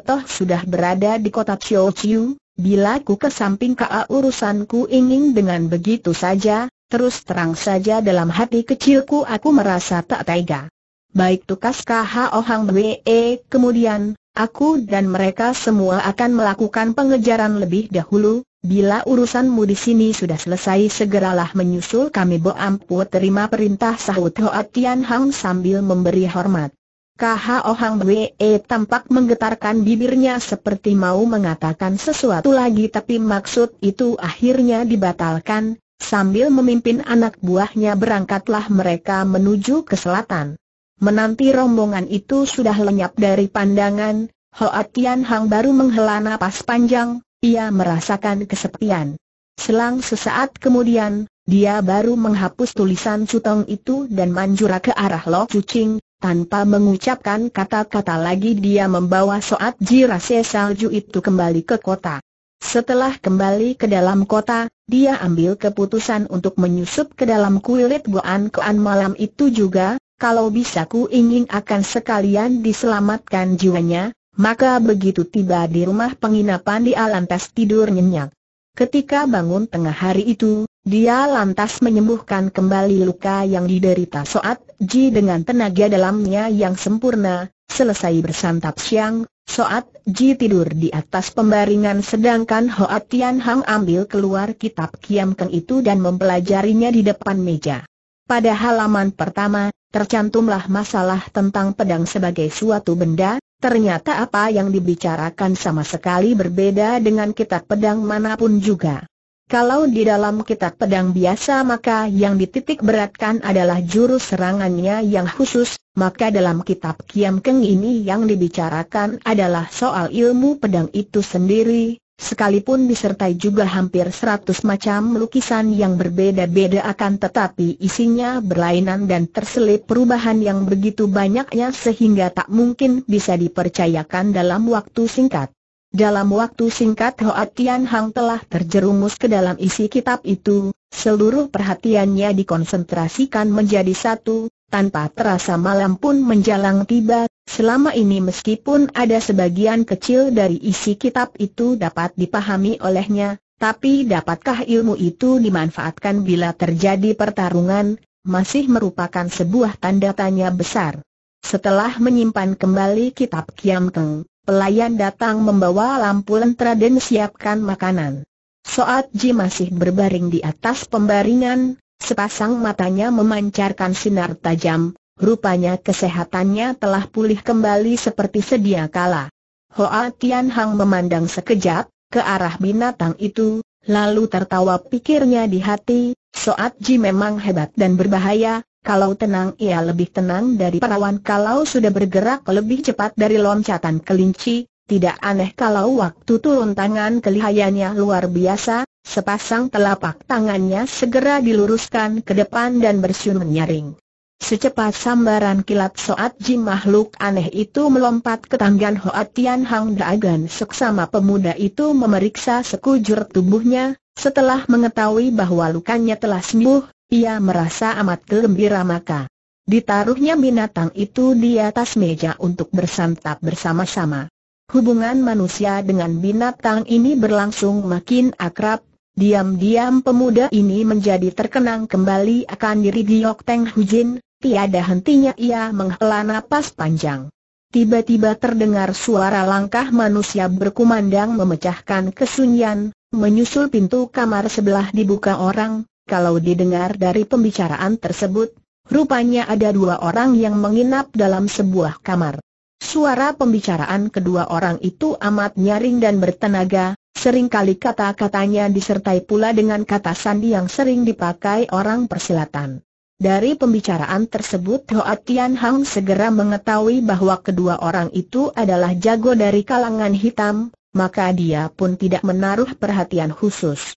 toh sudah berada di kota Chiu Chiu, bila ku ke samping ka urusanku ingin dengan begitu saja, terus terang saja dalam hati kecilku aku merasa tak tega. Baik tukas KH Ohang WE, kemudian, aku dan mereka semua akan melakukan pengejaran lebih dahulu, Bila urusanmu di sini sudah selesai segeralah menyusul kami Bo Ampu terima perintah sahut Hoa Tian Hang sambil memberi hormat. KHO Hang Wee eh, tampak menggetarkan bibirnya seperti mau mengatakan sesuatu lagi tapi maksud itu akhirnya dibatalkan, sambil memimpin anak buahnya berangkatlah mereka menuju ke selatan. Menanti rombongan itu sudah lenyap dari pandangan, Hoa Tian Hang baru menghela napas panjang, ia merasakan kesepian. Selang sesaat kemudian, dia baru menghapus tulisan Cutong itu dan manjura ke arah Lok Cucing, tanpa mengucapkan kata-kata lagi dia membawa soat jirase salju itu kembali ke kota. Setelah kembali ke dalam kota, dia ambil keputusan untuk menyusup ke dalam kulit Goan Koan malam itu juga, kalau bisa ku ingin akan sekalian diselamatkan jiwanya, maka begitu tiba di rumah penginapan dia lantas tidur nyenyak. Ketika bangun tengah hari itu, dia lantas menyembuhkan kembali luka yang diderita Soat Ji dengan tenaga dalamnya yang sempurna, selesai bersantap siang, Soat Ji tidur di atas pembaringan sedangkan Hoa Tian Hang ambil keluar kitab Kiam Keng itu dan mempelajarinya di depan meja. Pada halaman pertama, tercantumlah masalah tentang pedang sebagai suatu benda, ternyata apa yang dibicarakan sama sekali berbeda dengan kitab pedang manapun juga. Kalau di dalam kitab pedang biasa maka yang dititik beratkan adalah jurus serangannya yang khusus, maka dalam kitab Kiam Keng ini yang dibicarakan adalah soal ilmu pedang itu sendiri, sekalipun disertai juga hampir seratus macam lukisan yang berbeda-beda akan tetapi isinya berlainan dan terselip perubahan yang begitu banyaknya sehingga tak mungkin bisa dipercayakan dalam waktu singkat. Dalam waktu singkat Hoa Tian Hang telah terjerumus ke dalam isi kitab itu, seluruh perhatiannya dikonsentrasikan menjadi satu, tanpa terasa malam pun menjelang tiba, selama ini meskipun ada sebagian kecil dari isi kitab itu dapat dipahami olehnya, tapi dapatkah ilmu itu dimanfaatkan bila terjadi pertarungan, masih merupakan sebuah tanda tanya besar. Setelah menyimpan kembali kitab Kiam Teng, Pelayan datang membawa lampu lentera dan siapkan makanan. Soat Ji masih berbaring di atas pembaringan, sepasang matanya memancarkan sinar tajam, rupanya kesehatannya telah pulih kembali seperti sedia kala. Hoa Tian Hang memandang sekejap, ke arah binatang itu, lalu tertawa pikirnya di hati, Soat Ji memang hebat dan berbahaya, kalau tenang ia lebih tenang dari perawan kalau sudah bergerak lebih cepat dari loncatan kelinci, tidak aneh kalau waktu turun tangan kelihayannya luar biasa, sepasang telapak tangannya segera diluruskan ke depan dan bersiul menyaring. Secepat sambaran kilat soat jim makhluk aneh itu melompat ke tanggan Hoa Tian Hang Dagan seksama pemuda itu memeriksa sekujur tubuhnya, setelah mengetahui bahwa lukanya telah sembuh, ia merasa amat gembira maka ditaruhnya binatang itu di atas meja untuk bersantap bersama-sama. Hubungan manusia dengan binatang ini berlangsung makin akrab, diam-diam pemuda ini menjadi terkenang kembali akan diri Giok Teng Hujin, tiada hentinya ia menghela napas panjang. Tiba-tiba terdengar suara langkah manusia berkumandang memecahkan kesunyian, menyusul pintu kamar sebelah dibuka orang, kalau didengar dari pembicaraan tersebut, rupanya ada dua orang yang menginap dalam sebuah kamar. Suara pembicaraan kedua orang itu amat nyaring dan bertenaga, seringkali kata-katanya disertai pula dengan kata sandi yang sering dipakai orang persilatan. Dari pembicaraan tersebut Hoa Tian Hang segera mengetahui bahwa kedua orang itu adalah jago dari kalangan hitam, maka dia pun tidak menaruh perhatian khusus.